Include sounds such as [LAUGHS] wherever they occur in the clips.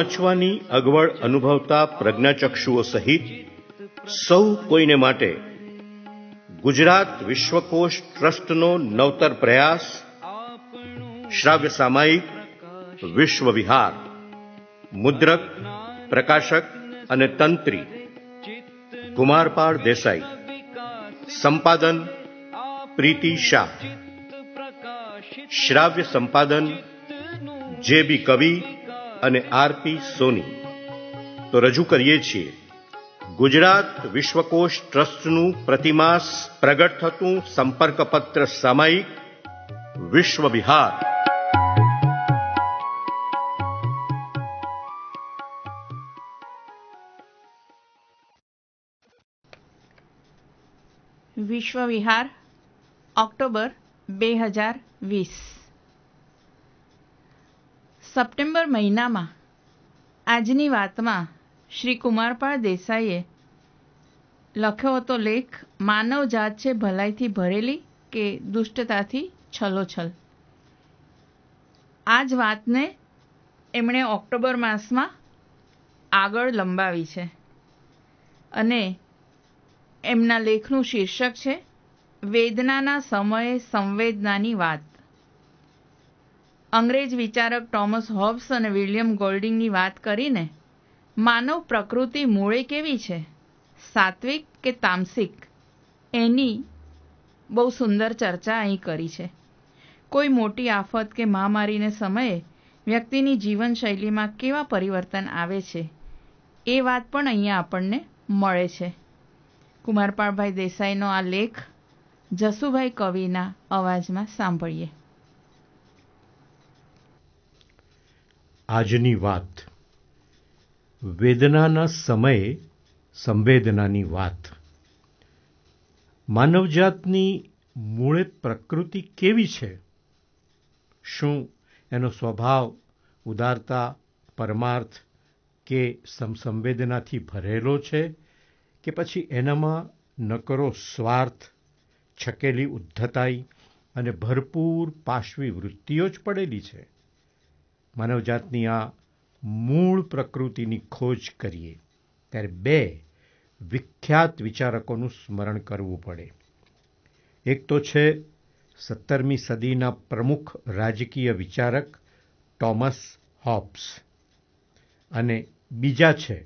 વાંચવાની અગવડ અનુભવતા પ્રજ્ઞાચક્ષુઓ સહિત સૌ કોઈને માટે ગુજરાત વિશ્વકોશ ટ્રસ્ટનો નવતર પ્રયાસ શ્રાવ્ય સામાયિક વિશ્વવિહાર મુદ્રક પ્રકાશક અને તંત્રી કુમારપાળ દેસાઈ સંપાદન પ્રીતિ શાહ શ્રાવ્ય સંપાદન જે બી કવિ અને આરપી સોની તો રજૂ કરીએ છીએ ગુજરાત વિશ્વકોશ ટ્રસ્ટનું પ્રતિમાસ પ્રગટ થતું સંપર્કપત્ર સામાયિક વિશ્વવિહાર વિશ્વવિહાર ઓક્ટોબર બે હજાર વીસ સપ્ટેમ્બર મહિનામાં આજની વાતમાં શ્રી કુમારપાળ દેસાઈએ લખ્યો હતો લેખ માનવ જાત છે ભલાઈથી ભરેલી કે દુષ્ટતાથી છલોછલ આ જ વાતને એમણે ઓક્ટોબર માસમાં આગળ લંબાવી છે અને એમના લેખનું શીર્ષક છે વેદનાના સમયે સંવેદનાની વાત અંગ્રેજ વિચારક ટોમસ હોબ્સ અને વિલિયમ ગોલ્ડિંગની વાત કરીને માનવ પ્રકૃતિ મૂળે કેવી છે સાત્વિક કે તામસિક એની બહુ સુંદર ચર્ચા અહીં કરી છે કોઈ મોટી આફત કે મહામારીને સમયે વ્યક્તિની જીવનશૈલીમાં કેવા પરિવર્તન આવે છે એ વાત પણ અહીંયા આપણને મળે છે કુમારપાળભાઈ દેસાઈનો આ લેખ જસુભાઈ કવિના અવાજમાં સાંભળીએ આજની વાત વેદનાના સમયે સંવેદનાની વાત માનવજાતની મૂળે પ્રકૃતિ કેવી છે શું એનો સ્વભાવ ઉદારતા પરમાર્થ કે સમસંવેદનાથી ભરેલો છે કે પછી એનામાં નકરો સ્વાર્થ છકેલી ઉદ્ધતાઈ અને ભરપૂર પાશ્વી વૃત્તિઓ જ પડેલી છે માનવજાતની આ મૂળ પ્રકૃતિની ખોજ કરીએ ત્યારે બે વિખ્યાત વિચારકોનું સ્મરણ કરવું પડે એક તો છે સત્તરમી સદીના પ્રમુખ રાજકીય વિચારક ટોમસ હોબ્સ અને બીજા છે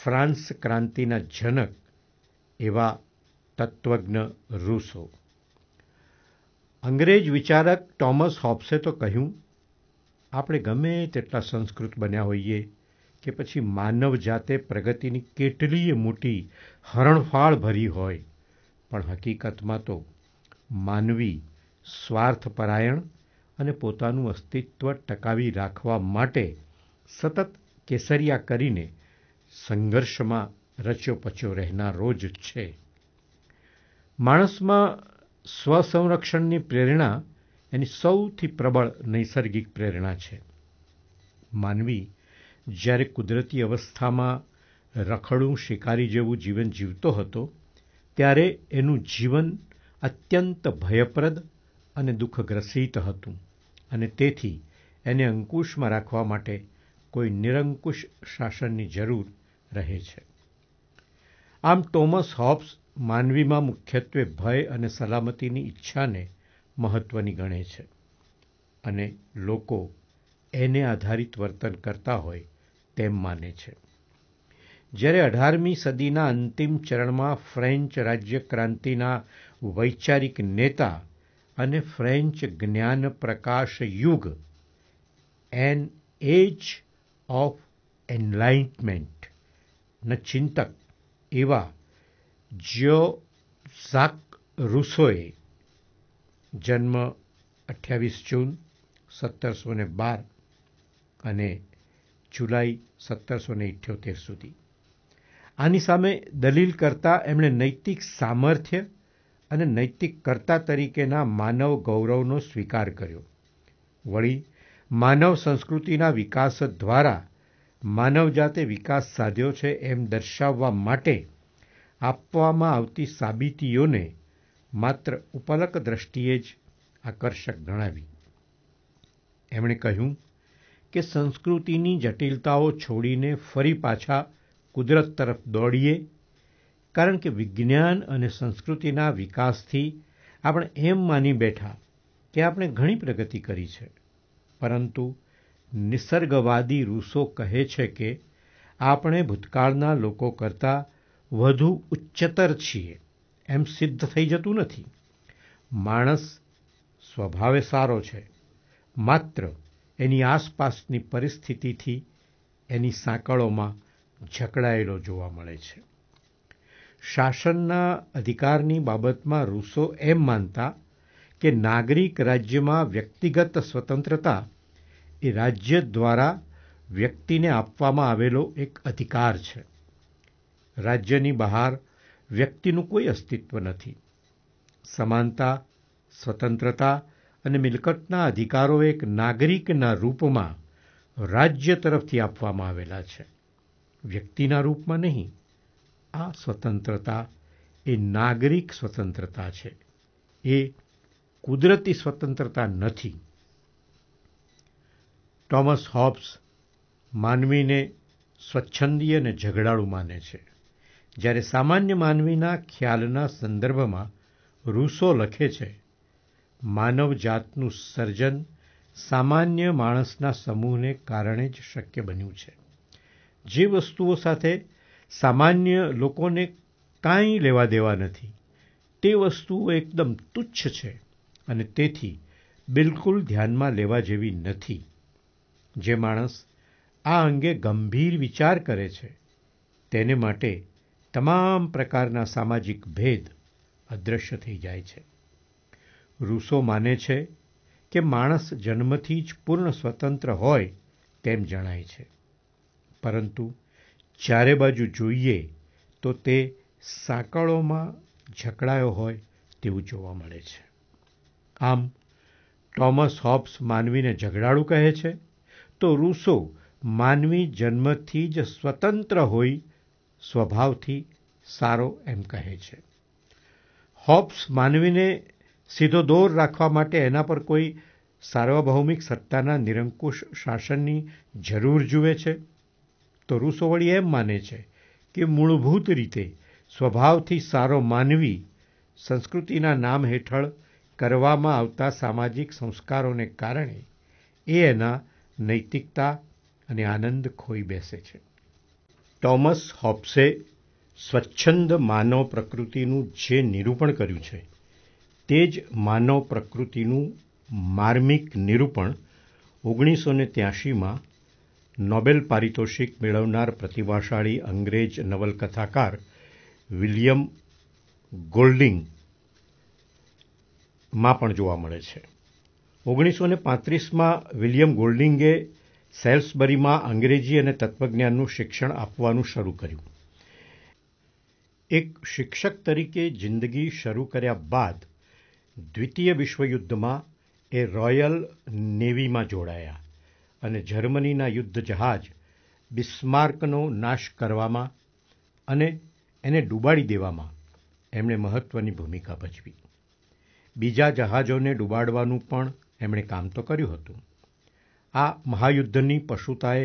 ફ્રાન્સ ક્રાંતિના જનક એવા તત્વજ્ઞ રૂસો અંગ્રેજ વિચારક ટોમસ હોબ્સે તો કહ્યું આપણે ગમે તેટલા સંસ્કૃત બન્યા હોઈએ કે પછી માનવ જાતે પ્રગતિની કેટલીય મોટી હરણફાળ ભરી હોય પણ હકીકતમાં તો માનવી સ્વાર્થપરાયણ અને પોતાનું અસ્તિત્વ ટકાવી રાખવા માટે સતત કેસરિયા કરીને સંઘર્ષમાં રચ્યો પચ્યો રહેનારો જ છે માણસમાં સ્વસંરક્ષણની પ્રેરણા એની સૌથી પ્રબળ નૈસર્ગિક પ્રેરણા છે માનવી જ્યારે કુદરતી અવસ્થામાં રખડું શિકારી જેવું જીવન જીવતો હતો ત્યારે એનું જીવન અત્યંત ભયપ્રદ અને દુઃખગ્રસિત હતું અને તેથી એને અંકુશમાં રાખવા માટે કોઈ નિરંકુશ શાસનની જરૂર રહે છે આમ ટોમસ હોબ્સ માનવીમાં મુખ્યત્વે ભય અને સલામતીની ઈચ્છાને મહત્ત્વની ગણે છે અને લોકો એને આધારિત વર્તન કરતા હોય તેમ માને છે જ્યારે અઢારમી સદીના અંતિમ ચરણમાં ફ્રેન્ચ રાજ્ય ક્રાંતિના વૈચારિક નેતા અને ફ્રેન્ચ જ્ઞાન પ્રકાશ યુગ એન એજ ઓફ એન્લાઇટમેન્ટના ચિંતક એવા જ્યો ઝાક રૂસોએ જન્મ અઠ્યાવીસ જૂન સત્તરસો ને બાર અને જુલાઈ સત્તરસો ને ઇઠ્યોતેર સુધી આની સામે દલીલ કરતા એમણે નૈતિક સામર્થ્ય અને નૈતિક કર્તા તરીકેના માનવ ગૌરવનો સ્વીકાર કર્યો વળી માનવ સંસ્કૃતિના વિકાસ દ્વારા માનવજાતે વિકાસ સાધ્યો છે એમ દર્શાવવા માટે આપવામાં આવતી સાબિતીઓને માત્ર ઉપલક દ્રષ્ટિએ જ આકર્ષક ગણાવી એમણે કહ્યું કે સંસ્કૃતિની જટિલતાઓ છોડીને ફરી પાછા કુદરત તરફ દોડીએ કારણ કે વિજ્ઞાન અને સંસ્કૃતિના વિકાસથી આપણે એમ માની બેઠા કે આપણે ઘણી પ્રગતિ કરી છે પરંતુ નિસર્ગવાદી રૂસો કહે છે કે આપણે ભૂતકાળના લોકો કરતાં વધુ ઉચ્ચતર છીએ એમ સિદ્ધ થઈ જતું નથી માણસ સ્વભાવે સારો છે માત્ર એની આસપાસની પરિસ્થિતિથી એની સાંકળોમાં જકડાયેલો જોવા મળે છે શાસનના અધિકારની બાબતમાં રૂસો એમ માનતા કે નાગરિક રાજ્યમાં વ્યક્તિગત સ્વતંત્રતા એ રાજ્ય દ્વારા વ્યક્તિને આપવામાં આવેલો એક અધિકાર છે રાજ્યની બહાર વ્યક્તિનું કોઈ અસ્તિત્વ નથી સમાનતા સ્વતંત્રતા અને મિલકતના અધિકારો એક નાગરિકના રૂપમાં રાજ્ય તરફથી આપવામાં આવેલા છે વ્યક્તિના રૂપમાં નહીં આ સ્વતંત્રતા એ નાગરિક સ્વતંત્રતા છે એ કુદરતી સ્વતંત્રતા નથી ટોમસ હોબ્સ માનવીને સ્વચ્છંદી અને ઝઘડાળું માને છે જ્યારે સામાન્ય માનવીના ખ્યાલના સંદર્ભમાં રૂસો લખે છે માનવ જાતનું સર્જન સામાન્ય માણસના સમૂહને કારણે જ શક્ય બન્યું છે જે વસ્તુઓ સાથે સામાન્ય લોકોને કાંઈ લેવા દેવા નથી તે વસ્તુઓ એકદમ તુચ્છ છે અને તેથી બિલકુલ ધ્યાનમાં લેવા જેવી નથી જે માણસ આ અંગે ગંભીર વિચાર કરે છે તેને માટે તમામ પ્રકારના સામાજિક ભેદ અદૃશ્ય થઈ જાય છે રૂસો માને છે કે માણસ જન્મથી જ પૂર્ણ સ્વતંત્ર હોય તેમ જણાય છે પરંતુ ચારે બાજુ જોઈએ તો તે સાંકળોમાં જકડાયો હોય તેવું જોવા મળે છે આમ ટોમસ હોપ્સ માનવીને ઝઘડાળું કહે છે તો રૂસો માનવી જન્મથી જ સ્વતંત્ર હોય સ્વભાવથી સારો એમ કહે છે હોબ્સ માનવીને સીધો દોર રાખવા માટે એના પર કોઈ સાર્વભૌમિક સત્તાના નિરંકુશ શાસનની જરૂર જુએ છે તો રૂસોવળી એમ માને છે કે મૂળભૂત રીતે સ્વભાવથી સારો માનવી સંસ્કૃતિના નામ હેઠળ કરવામાં આવતા સામાજિક સંસ્કારોને કારણે એ એના નૈતિકતા અને આનંદ ખોઈ બેસે છે ટોમસ હોબ્સે સ્વચ્છંદ માનવ પ્રકૃતિનું જે નિરૂપણ કર્યું છે તે જ માનવ પ્રકૃતિનું માર્મિક નિરૂપણ ઓગણીસો ને ત્યાસીમાં નોબેલ પારિતોષિક મેળવનાર પ્રતિભાશાળી અંગ્રેજ નવલકથાકાર વિલિયમ ગોલ્ડિંગમાં પણ જોવા મળે છે ઓગણીસો ને પાંત્રીસમાં વિલિયમ ગોલ્ડિંગે સેલ્સબરીમાં અંગ્રેજી અને તત્વજ્ઞાનનું શિક્ષણ આપવાનું શરૂ કર્યું એક શિક્ષક તરીકે જિંદગી શરૂ કર્યા બાદ દ્વિતીય વિશ્વયુદ્ધમાં એ રોયલ નેવીમાં જોડાયા અને જર્મનીના યુદ્ધ જહાજ બિસ્માર્કનો નાશ કરવામાં અને એને ડૂબાડી દેવામાં એમણે મહત્ત્વની ભૂમિકા ભજવી બીજા જહાજોને ડૂબાડવાનું પણ એમણે કામ તો કર્યું હતું આ મહાયુદ્ધની પશુતાએ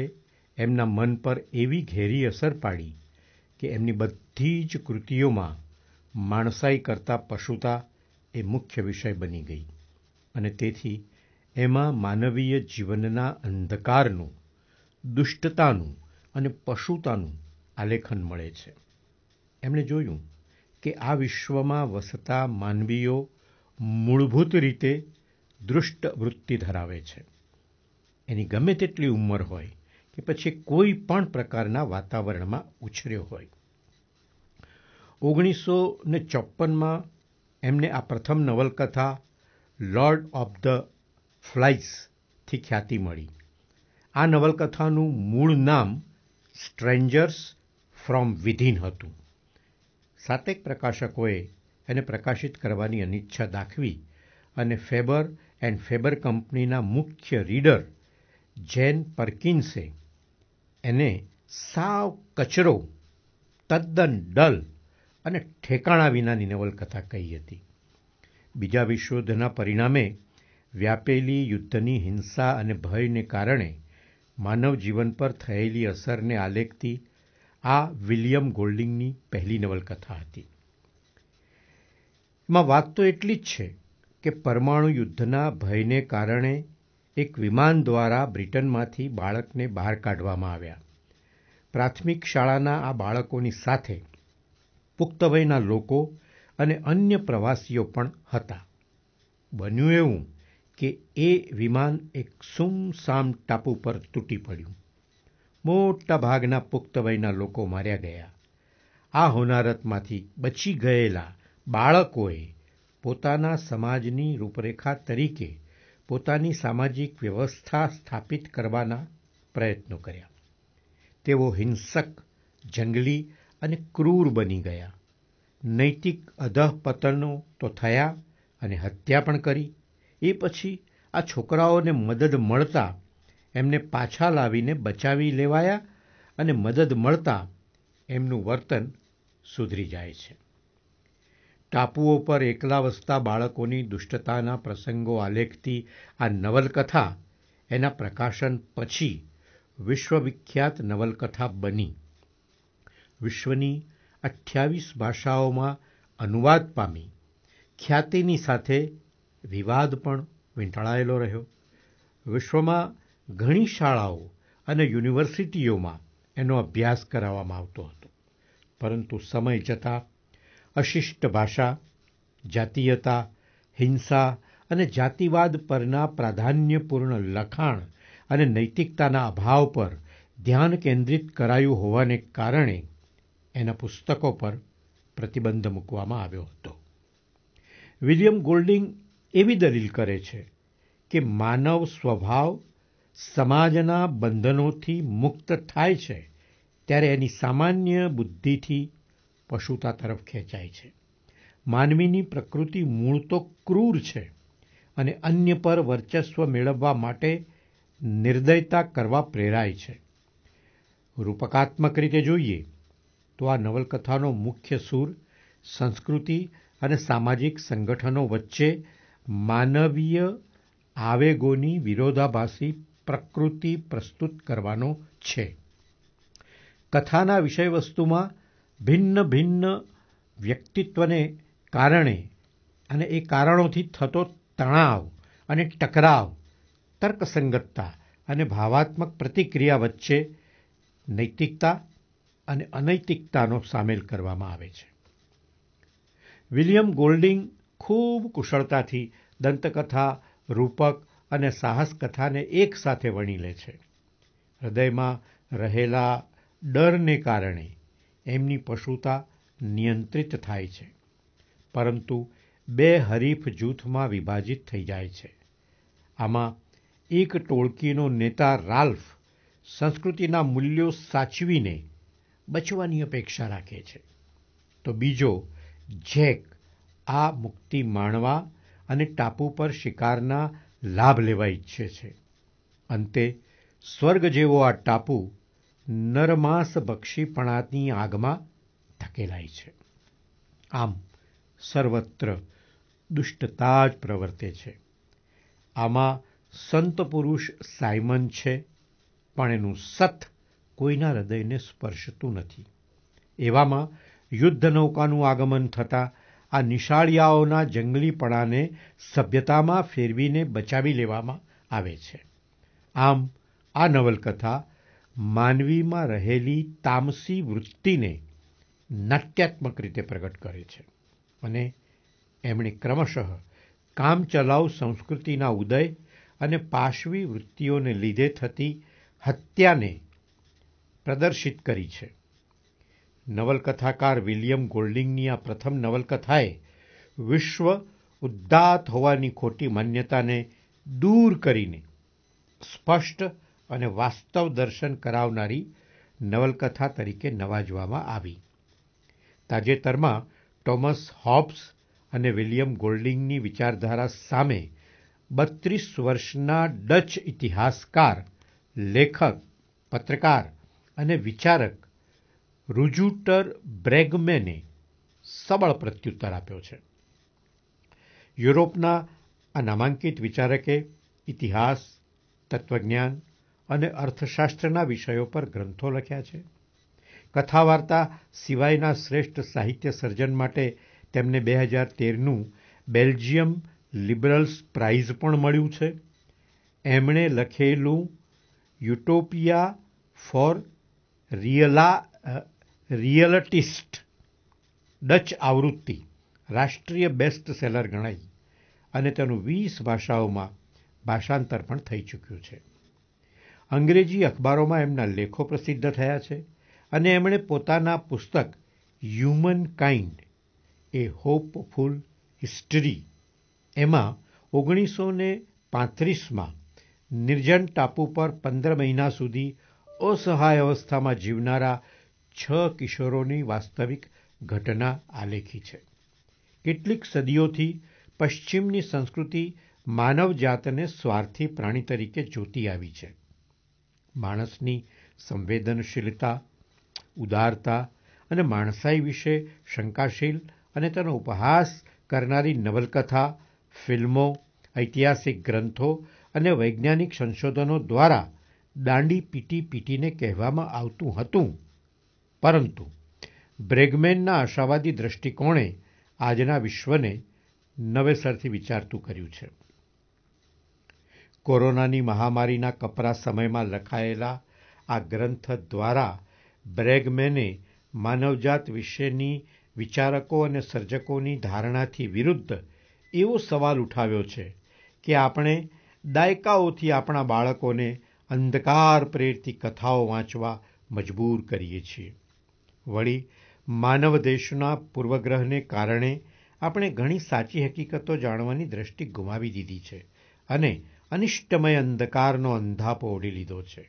એમના મન પર એવી ઘેરી અસર પાડી કે એમની બધી જ કૃતિઓમાં માણસાઈ કરતાં પશુતા એ મુખ્ય વિષય બની ગઈ અને તેથી એમાં માનવીય જીવનના અંધકારનું દુષ્ટતાનું અને પશુતાનું આલેખન મળે છે એમણે જોયું કે આ વિશ્વમાં વસતા માનવીઓ મૂળભૂત રીતે દુષ્ટ વૃત્તિ ધરાવે છે એની ગમે તેટલી ઉંમર હોય કે પછી કોઈ પણ પ્રકારના વાતાવરણમાં ઉછર્યો હોય ઓગણીસો ને ચોપ્પનમાં એમને આ પ્રથમ નવલકથા લોર્ડ ઓફ ધ ફ્લાઇઝથી ખ્યાતિ મળી આ નવલકથાનું મૂળ નામ સ્ટ્રેન્જર્સ ફ્રોમ વિધિન હતું સાતેક પ્રકાશકોએ એને પ્રકાશિત કરવાની અનિચ્છા દાખવી અને ફેબર એન્ડ ફેબર કંપનીના મુખ્ય રીડર જેન પરકિન્સે એને સાવ કચરો તદ્દન ડલ અને ઠેકાણા વિનાની નવલકથા કહી હતી બીજા વિશ્વયુદ્ધના પરિણામે વ્યાપેલી યુદ્ધની હિંસા અને ભયને કારણે માનવ જીવન પર થયેલી અસરને આલેખતી આ વિલિયમ ગોલ્ડિંગની પહેલી નવલકથા હતી એમાં વાત તો એટલી જ છે કે પરમાણુ યુદ્ધના ભયને કારણે એક વિમાન દ્વારા બ્રિટનમાંથી બાળકને બહાર કાઢવામાં આવ્યા પ્રાથમિક શાળાના આ બાળકોની સાથે પુખ્તવયના લોકો અને અન્ય પ્રવાસીઓ પણ હતા બન્યું એવું કે એ વિમાન એક સુમસામ ટાપુ પર તૂટી પડ્યું મોટા ભાગના પુખ્તવયના લોકો માર્યા ગયા આ હોનારતમાંથી બચી ગયેલા બાળકોએ પોતાના સમાજની રૂપરેખા તરીકે પોતાની સામાજિક વ્યવસ્થા સ્થાપિત કરવાના પ્રયત્નો કર્યા તેઓ હિંસક જંગલી અને ક્રૂર બની ગયા નૈતિક અધઃપતનો તો થયા અને હત્યા પણ કરી એ પછી આ છોકરાઓને મદદ મળતા એમને પાછા લાવીને બચાવી લેવાયા અને મદદ મળતા એમનું વર્તન સુધરી જાય છે ટાપુઓ પર એકલા વસતા બાળકોની દુષ્ટતાના પ્રસંગો આલેખતી આ નવલકથા એના પ્રકાશન પછી વિશ્વવિખ્યાત નવલકથા બની વિશ્વની અઠ્યાવીસ ભાષાઓમાં અનુવાદ પામી ખ્યાતિની સાથે વિવાદ પણ વીંટળાયેલો રહ્યો વિશ્વમાં ઘણી શાળાઓ અને યુનિવર્સિટીઓમાં એનો અભ્યાસ કરાવવામાં આવતો હતો પરંતુ સમય જતાં અશિષ્ટ ભાષા જાતીયતા હિંસા અને જાતિવાદ પરના પ્રાધાન્યપૂર્ણ લખાણ અને નૈતિકતાના અભાવ પર ધ્યાન કેન્દ્રિત કરાયું હોવાને કારણે એના પુસ્તકો પર પ્રતિબંધ મૂકવામાં આવ્યો હતો વિલિયમ ગોલ્ડિંગ એવી દલીલ કરે છે કે માનવ સ્વભાવ સમાજના બંધનોથી મુક્ત થાય છે ત્યારે એની સામાન્ય બુદ્ધિથી પશુતા તરફ ખેંચાય છે માનવીની પ્રકૃતિ મૂળ તો ક્રૂર છે અને અન્ય પર વર્ચસ્વ મેળવવા માટે નિર્દયતા કરવા પ્રેરાય છે રૂપકાત્મક રીતે જોઈએ તો આ નવલકથાનો મુખ્ય સૂર સંસ્કૃતિ અને સામાજિક સંગઠનો વચ્ચે માનવીય આવેગોની વિરોધાભાસી પ્રકૃતિ પ્રસ્તુત કરવાનો છે કથાના વિષયવસ્તુમાં ભિન્ન ભિન્ન વ્યક્તિત્વને કારણે અને એ કારણોથી થતો તણાવ અને ટકરાવ તર્કસંગતતા અને ભાવાત્મક પ્રતિક્રિયા વચ્ચે નૈતિકતા અને અનૈતિકતાનો સામેલ કરવામાં આવે છે વિલિયમ ગોલ્ડિંગ ખૂબ કુશળતાથી દંતકથા રૂપક અને સાહસકથાને એકસાથે વણી લે છે હૃદયમાં રહેલા ડરને કારણે એમની પશુતા નિયંત્રિત થાય છે પરંતુ બે હરીફ જૂથમાં વિભાજિત થઈ જાય છે આમાં એક ટોળકીનો નેતા રાલ્ફ સંસ્કૃતિના મૂલ્યો સાચવીને બચવાની અપેક્ષા રાખે છે તો બીજો જેક આ મુક્તિ માણવા અને ટાપુ પર શિકારના લાભ લેવા ઈચ્છે છે અંતે સ્વર્ગ જેવો આ ટાપુ નરમાસબક્ષીપણાની આગમાં ધકેલાય છે આમ સર્વત્ર દુષ્ટતા જ પ્રવર્તે છે આમાં સંત પુરુષ સાયમન છે પણ એનું સત કોઈના હૃદયને સ્પર્શતું નથી એવામાં યુદ્ધ નૌકાનું આગમન થતાં આ નિશાળિયાઓના જંગલીપણાને સભ્યતામાં ફેરવીને બચાવી લેવામાં આવે છે આમ આ નવલકથા માનવીમાં રહેલી તામસી વૃત્તિને નાટ્યાત્મક રીતે પ્રગટ કરે છે અને એમણે ક્રમશઃ કામચલાઉ સંસ્કૃતિના ઉદય અને પાશવી વૃત્તિઓને લીધે થતી હત્યાને પ્રદર્શિત કરી છે નવલકથાકાર વિલિયમ ગોલ્ડિંગની આ પ્રથમ નવલકથાએ વિશ્વ ઉદ્દાત હોવાની ખોટી માન્યતાને દૂર કરીને સ્પષ્ટ અને વાસ્તવ દર્શન કરાવનારી નવલકથા તરીકે નવાજવામાં આવી તાજેતરમાં ટોમસ હોબ્સ અને વિલિયમ ગોલ્ડિંગની વિચારધારા સામે બત્રીસ વર્ષના ડચ ઇતિહાસકાર લેખક પત્રકાર અને વિચારક રુજુટર બ્રેગમેને સબળ પ્રત્યુત્તર આપ્યો છે યુરોપના આ નામાંકિત વિચારકે ઇતિહાસ તત્વજ્ઞાન અને અર્થશાસ્ત્રના વિષયો પર ગ્રંથો લખ્યા છે કથા વાર્તા સિવાયના શ્રેષ્ઠ સાહિત્ય સર્જન માટે તેમને બે હજાર તેરનું બેલ્જિયમ લિબરલ્સ પ્રાઇઝ પણ મળ્યું છે એમણે લખેલું યુટોપિયા ફોર રિયલા રિયલટિસ્ટ ડચ આવૃત્તિ રાષ્ટ્રીય બેસ્ટ સેલર ગણાઈ અને તેનું વીસ ભાષાઓમાં ભાષાંતર પણ થઈ ચૂક્યું છે અંગ્રેજી અખબારોમાં એમના લેખો પ્રસિદ્ધ થયા છે અને એમણે પોતાના પુસ્તક humankind a hopeful history એમાં ઓગણીસો ને પાંત્રીસમાં નિર્જન ટાપુ પર પંદર મહિના સુધી અસહાય અવસ્થામાં જીવનારા છ કિશોરોની વાસ્તવિક ઘટના આલેખી છે કેટલીક સદીઓથી પશ્ચિમની સંસ્કૃતિ માનવજાતને સ્વાર્થી પ્રાણી તરીકે જોતી આવી છે માણસની સંવેદનશીલતા ઉદારતા અને માણસાઈ વિશે શંકાશીલ અને તેનો ઉપહાસ કરનારી નવલકથા ફિલ્મો ઐતિહાસિક ગ્રંથો અને વૈજ્ઞાનિક સંશોધનો દ્વારા દાંડી પીટી પીટીને કહેવામાં આવતું હતું પરંતુ બ્રેગમેનના આશાવાદી દૃષ્ટિકોણે આજના વિશ્વને નવેસરથી વિચારતું કર્યું છે કોરોનાની મહામારીના કપરા સમયમાં લખાયેલા આ ગ્રંથ દ્વારા બ્રેગમેને માનવજાત વિશેની વિચારકો અને સર્જકોની ધારણાથી વિરુદ્ધ એવો સવાલ ઉઠાવ્યો છે કે આપણે દાયકાઓથી આપણા બાળકોને અંધકાર પ્રેરતી કથાઓ વાંચવા મજબૂર કરીએ છીએ વળી માનવ દેશના પૂર્વગ્રહને કારણે આપણે ઘણી સાચી હકીકતો જાણવાની દ્રષ્ટિ ગુમાવી દીધી છે અને અનિષ્ટમય અંધકારનો અંધાપો ઓઢી લીધો છે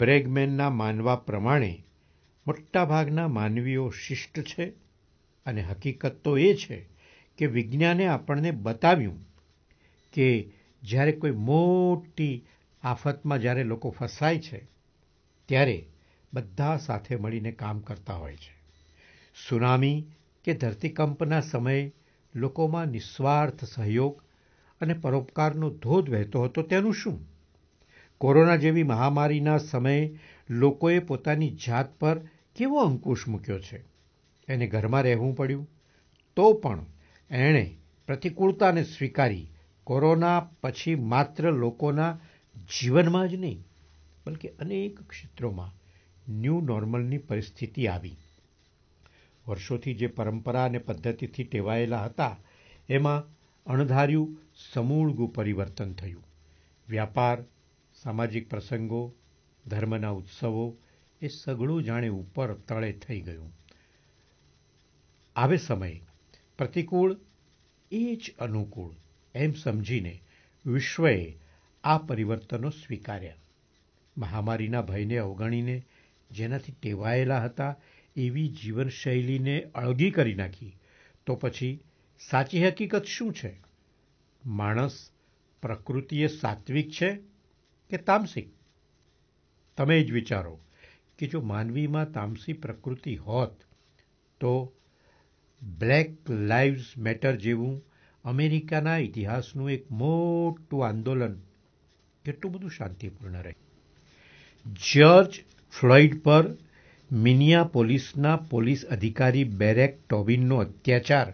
બ્રેગમેનના માનવા પ્રમાણે મોટાભાગના માનવીઓ શિષ્ટ છે અને હકીકત તો એ છે કે વિજ્ઞાને આપણને બતાવ્યું કે જ્યારે કોઈ મોટી આફતમાં જ્યારે લોકો ફસાય છે ત્યારે બધા સાથે મળીને કામ કરતા હોય છે સુનામી કે ધરતીકંપના સમયે લોકોમાં નિસ્વાર્થ સહયોગ અને પરોપકારનો ધોધ વહેતો હતો તેનું શું કોરોના જેવી મહામારીના સમયે લોકોએ પોતાની જાત પર કેવો અંકુશ મૂક્યો છે એને ઘરમાં રહેવું પડ્યું તો પણ એણે પ્રતિકૂળતાને સ્વીકારી કોરોના પછી માત્ર લોકોના જીવનમાં જ નહીં બલ્કે અનેક ક્ષેત્રોમાં ન્યૂ નોર્મલની પરિસ્થિતિ આવી વર્ષોથી જે પરંપરા અને પદ્ધતિથી ટેવાયેલા હતા એમાં અણધાર્યું સમૂળગું પરિવર્તન થયું વ્યાપાર સામાજિક પ્રસંગો ધર્મના ઉત્સવો એ સઘળું જાણે ઉપર તળે થઈ ગયું આવે સમયે પ્રતિકૂળ એ જ અનુકૂળ એમ સમજીને વિશ્વએ આ પરિવર્તનો સ્વીકાર્યા મહામારીના ભયને અવગણીને જેનાથી ટેવાયેલા હતા એવી જીવનશૈલીને અળગી કરી નાખી તો પછી સાચી હકીકત શું છે માણસ પ્રકૃતિએ સાત્વિક છે કે તામસિક તમે જ વિચારો કે જો માનવીમાં તામસી પ્રકૃતિ હોત તો બ્લેક લાઈવ્સ મેટર જેવું અમેરિકાના ઇતિહાસનું એક મોટું આંદોલન કેટલું બધું શાંતિપૂર્ણ રહે જ્યોર્જ ફ્લોઇડ પર મિનિયા પોલીસના પોલીસ અધિકારી બેરેક ટોબિનનો અત્યાચાર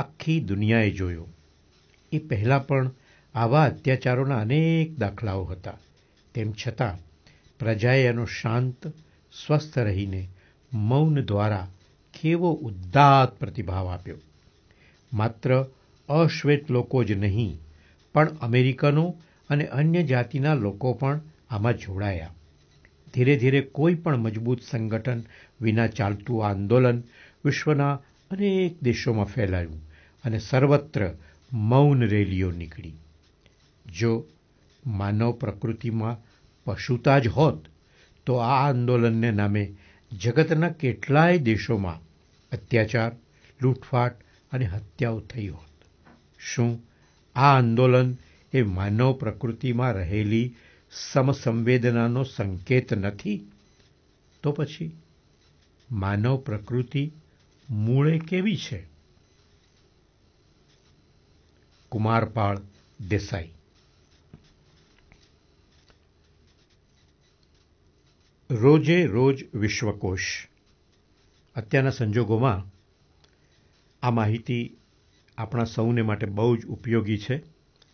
આખી દુનિયાએ જોયો એ પહેલાં પણ આવા અત્યાચારોના અનેક દાખલાઓ હતા તેમ છતાં પ્રજાએ એનો શાંત સ્વસ્થ રહીને મૌન દ્વારા કેવો ઉદ્દાત પ્રતિભાવ આપ્યો માત્ર અશ્વેત લોકો જ નહીં પણ અમેરિકનો અને અન્ય જાતિના લોકો પણ આમાં જોડાયા ધીરે ધીરે કોઈ પણ મજબૂત સંગઠન વિના ચાલતું આંદોલન વિશ્વના અનેક દેશોમાં ફેલાયું અને સર્વત્ર મૌન રેલીઓ નીકળી જો માનવ પ્રકૃતિમાં પશુતા જ હોત તો આ આંદોલનને નામે જગતના કેટલાય દેશોમાં અત્યાચાર લૂંટફાટ અને હત્યાઓ થઈ હોત શું આ આંદોલન એ માનવ પ્રકૃતિમાં રહેલી સમસંવેદનાનો સંકેત નથી તો પછી માનવ પ્રકૃતિ મૂળે કેવી છે કુમારપાળ દેસાઈ રોજે રોજ વિશ્વકોશ અત્યારના સંજોગોમાં આ માહિતી આપણા સૌને માટે બહુ જ ઉપયોગી છે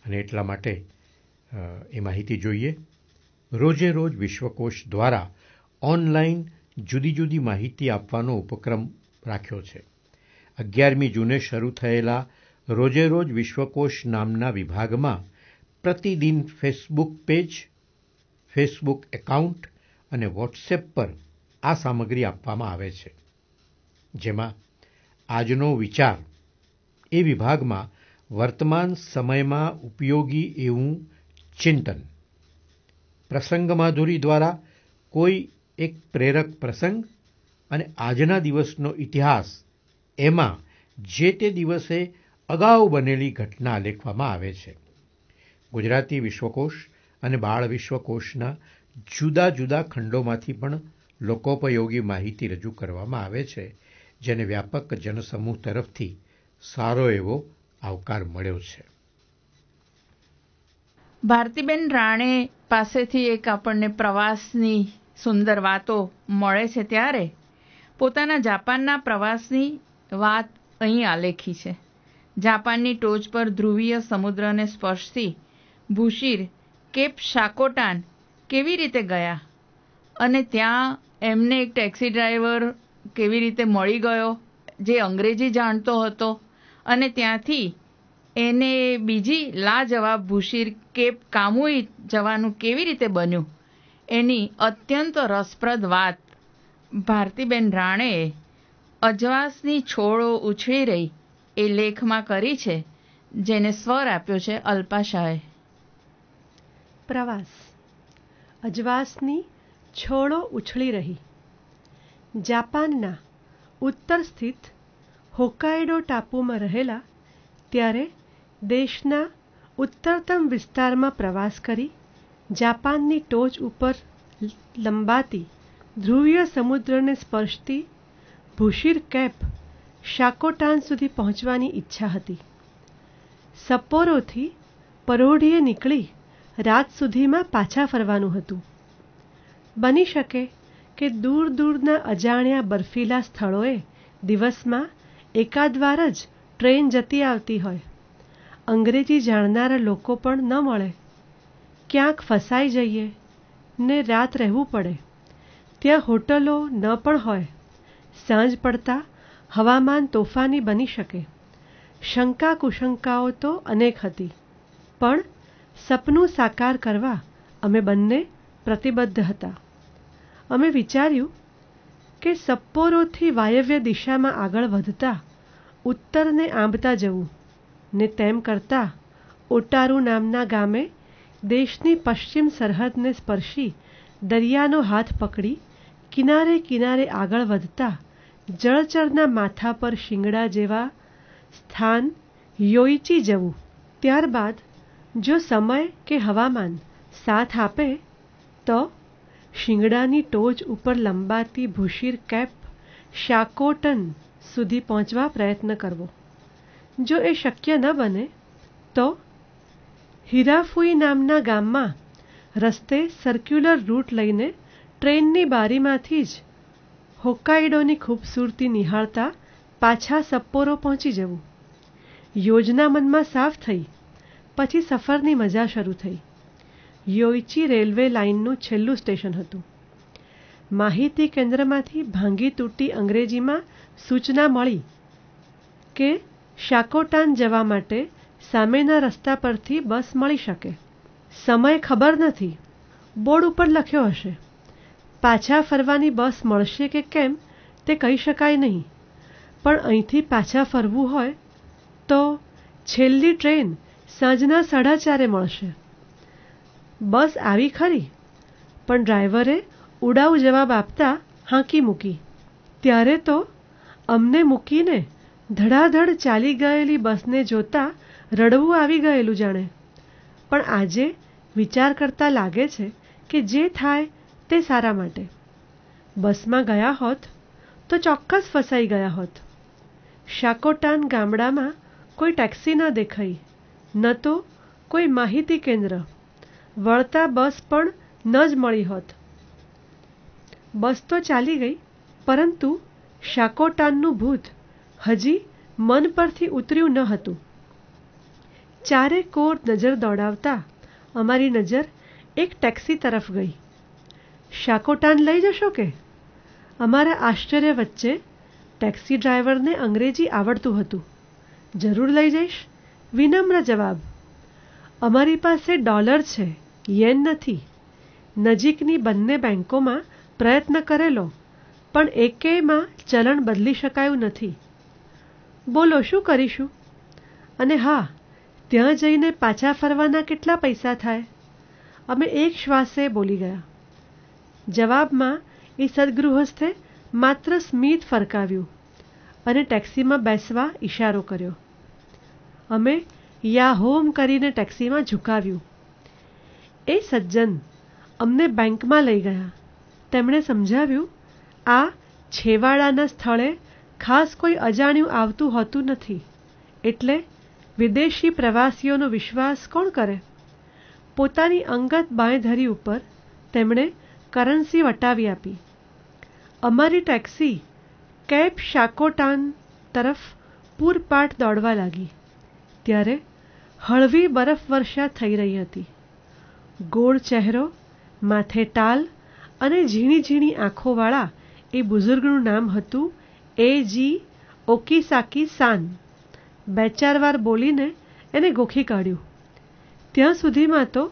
અને એટલા માટે એ માહિતી જોઈએ રોજે રોજ વિશ્વકોશ દ્વારા ઓનલાઈન જુદી જુદી માહિતી આપવાનો ઉપક્રમ રાખ્યો છે અગિયારમી જૂને શરૂ થયેલા રોજે રોજ વિશ્વકોશ નામના વિભાગમાં પ્રતિદિન ફેસબુક પેજ ફેસબુક એકાઉન્ટ અને વોટ્સએપ પર આ સામગ્રી આપવામાં આવે છે જેમાં આજનો વિચાર એ વિભાગમાં વર્તમાન સમયમાં ઉપયોગી એવું ચિંતન પ્રસંગ માધુરી દ્વારા કોઈ એક પ્રેરક પ્રસંગ અને આજના દિવસનો ઇતિહાસ એમાં જે તે દિવસે અગાઉ બનેલી ઘટના લેખવામાં આવે છે ગુજરાતી વિશ્વકોશ અને બાળ વિશ્વકોશના જુદા જુદા ખંડોમાંથી પણ લોકોપયોગી માહિતી રજૂ કરવામાં આવે છે જેને વ્યાપક જનસમૂહ તરફથી સારો એવો આવકાર મળ્યો છે ભારતીબેન રાણે પાસેથી એક આપણને પ્રવાસની સુંદર વાતો મળે છે ત્યારે પોતાના જાપાનના પ્રવાસની વાત અહીં આલેખી છે જાપાનની ટોચ પર ધ્રુવીય સમુદ્રને સ્પર્શતી ભૂશીર કેપ શાકોટાન કેવી રીતે ગયા અને ત્યાં એમને એક ટેક્સી ડ્રાઈવર કેવી રીતે મળી ગયો જે અંગ્રેજી જાણતો હતો અને ત્યાંથી એને બીજી લાજવાબ ભૂશીર કેપ કામુઈ જવાનું કેવી રીતે બન્યું એની અત્યંત રસપ્રદ વાત ભારતીબેન રાણેએ અજવાસની છોડો ઉછળી રહી એ લેખમાં કરી છે જેને સ્વર આપ્યો છે અલ્પાશાએ પ્રવાસ અજવાસની છોડો ઉછળી રહી જાપાનના ઉત્તર સ્થિત હોકાઈડો ટાપુમાં રહેલા ત્યારે દેશના ઉત્તરતમ વિસ્તારમાં પ્રવાસ કરી જાપાનની ટોચ ઉપર લંબાતી ધ્રુવીય સમુદ્રને સ્પર્શતી ભૂશીર કેપ શાકોટાન સુધી પહોંચવાની ઈચ્છા હતી સપોરોથી પરોઢીએ નીકળી રાત સુધીમાં પાછા ફરવાનું હતું બની શકે કે દૂર દૂરના અજાણ્યા બરફીલા સ્થળોએ દિવસમાં એકાદ વાર જ ટ્રેન જતી આવતી હોય અંગ્રેજી જાણનારા લોકો પણ ન મળે ક્યાંક ફસાઈ જઈએ ને રાત રહેવું પડે ત્યાં હોટલો ન પણ હોય સાંજ પડતા હવામાન તોફાની બની શકે શંકા કુશંકાઓ તો અનેક હતી પણ સપનું સાકાર કરવા અમે બંને પ્રતિબદ્ધ હતા અમે વિચાર્યું કે સપોરોથી વાયવ્ય દિશામાં આગળ વધતા ઉત્તરને આંબતા જવું ને તેમ કરતાં ઓટારુ નામના ગામે દેશની પશ્ચિમ સરહદને સ્પર્શી દરિયાનો હાથ પકડી કિનારે કિનારે આગળ વધતા જળચરના માથા પર શિંગડા જેવા સ્થાન યોઈચી જવું ત્યારબાદ જો સમય કે હવામાન સાથ આપે તો શિંગડાની ટોચ ઉપર લંબાતી ભૂશીર કેપ શાકોટન સુધી પહોંચવા પ્રયત્ન કરવો જો એ શક્ય ન બને તો હિરાફુઈ નામના ગામમાં રસ્તે સર્ક્યુલર રૂટ લઈને ટ્રેનની બારીમાંથી જ હોક્કાઇડોની ખૂબસૂરતી નિહાળતા પાછા સપ્પોરો પહોંચી જવું યોજના મનમાં સાફ થઈ પછી સફરની મજા શરૂ થઈ યોઈચી રેલવે લાઇનનું છેલ્લું સ્ટેશન હતું માહિતી કેન્દ્રમાંથી ભાંગી તૂટી અંગ્રેજીમાં સૂચના મળી કે શાકોટાન જવા માટે સામેના રસ્તા પરથી બસ મળી શકે સમય ખબર નથી બોર્ડ ઉપર લખ્યો હશે પાછા ફરવાની બસ મળશે કે કેમ તે કહી શકાય નહીં પણ અહીંથી પાછા ફરવું હોય તો છેલ્લી ટ્રેન સાંજના સાડા ચારે મળશે બસ આવી ખરી પણ ડ્રાઈવરે ઉડાવ જવાબ આપતા હાંકી મૂકી ત્યારે તો અમને મૂકીને ધડાધડ ચાલી ગયેલી બસને જોતા રડવું આવી ગયેલું જાણે પણ આજે વિચાર કરતા લાગે છે કે જે થાય તે સારા માટે બસમાં ગયા હોત તો ચોક્કસ ફસાઈ ગયા હોત શાકોટાન ગામડામાં કોઈ ટેક્સી ન દેખાઈ ન તો કોઈ માહિતી કેન્દ્ર વળતા બસ પણ ન જ મળી હોત બસ તો ચાલી ગઈ પરંતુ શાકોટાનનું ભૂત હજી મન પરથી ઉતર્યું ન હતું ચારે કોર નજર દોડાવતા અમારી નજર એક ટેક્સી તરફ ગઈ શાકોટાન લઈ જશો કે અમારા આશ્ચર્ય વચ્ચે ટેક્સી ડ્રાઈવરને અંગ્રેજી આવડતું હતું જરૂર લઈ જઈશ વિનમ્ર જવાબ અમારી પાસે ડોલર છે યેન નથી નજીકની બંને બેંકોમાં પ્રયત્ન કરેલો પણ એકેયમાં ચલણ બદલી શકાયું નથી બોલો શું કરીશું અને હા ત્યાં જઈને પાછા ફરવાના કેટલા પૈસા થાય અમે એક શ્વાસે બોલી ગયા જવાબમાં એ સદગૃહસ્થે માત્ર સ્મિત ફરકાવ્યું અને ટેક્સીમાં બેસવા ઇશારો કર્યો અમે યા હોમ કરીને ટેક્સીમાં ઝુકાવ્યું એ સજ્જન અમને બેંકમાં લઈ ગયા તેમણે સમજાવ્યું આ છેવાડાના સ્થળે ખાસ કોઈ અજાણ્યું આવતું હોતું નથી એટલે વિદેશી પ્રવાસીઓનો વિશ્વાસ કોણ કરે પોતાની અંગત બાંયધરી ઉપર તેમણે કરન્સી વટાવી આપી અમારી ટેક્સી કેપ શાકોટાન તરફ પૂરપાટ દોડવા લાગી ત્યારે હળવી બરફવર્ષા થઈ રહી હતી ગોળ ચહેરો માથે ટાલ અને ઝીણી ઝીણી આંખોવાળા એ બુઝુર્ગનું નામ હતું એ જી ઓકીસાકી સાન બે ચાર વાર બોલીને એને ગોખી કાઢ્યું ત્યાં સુધીમાં તો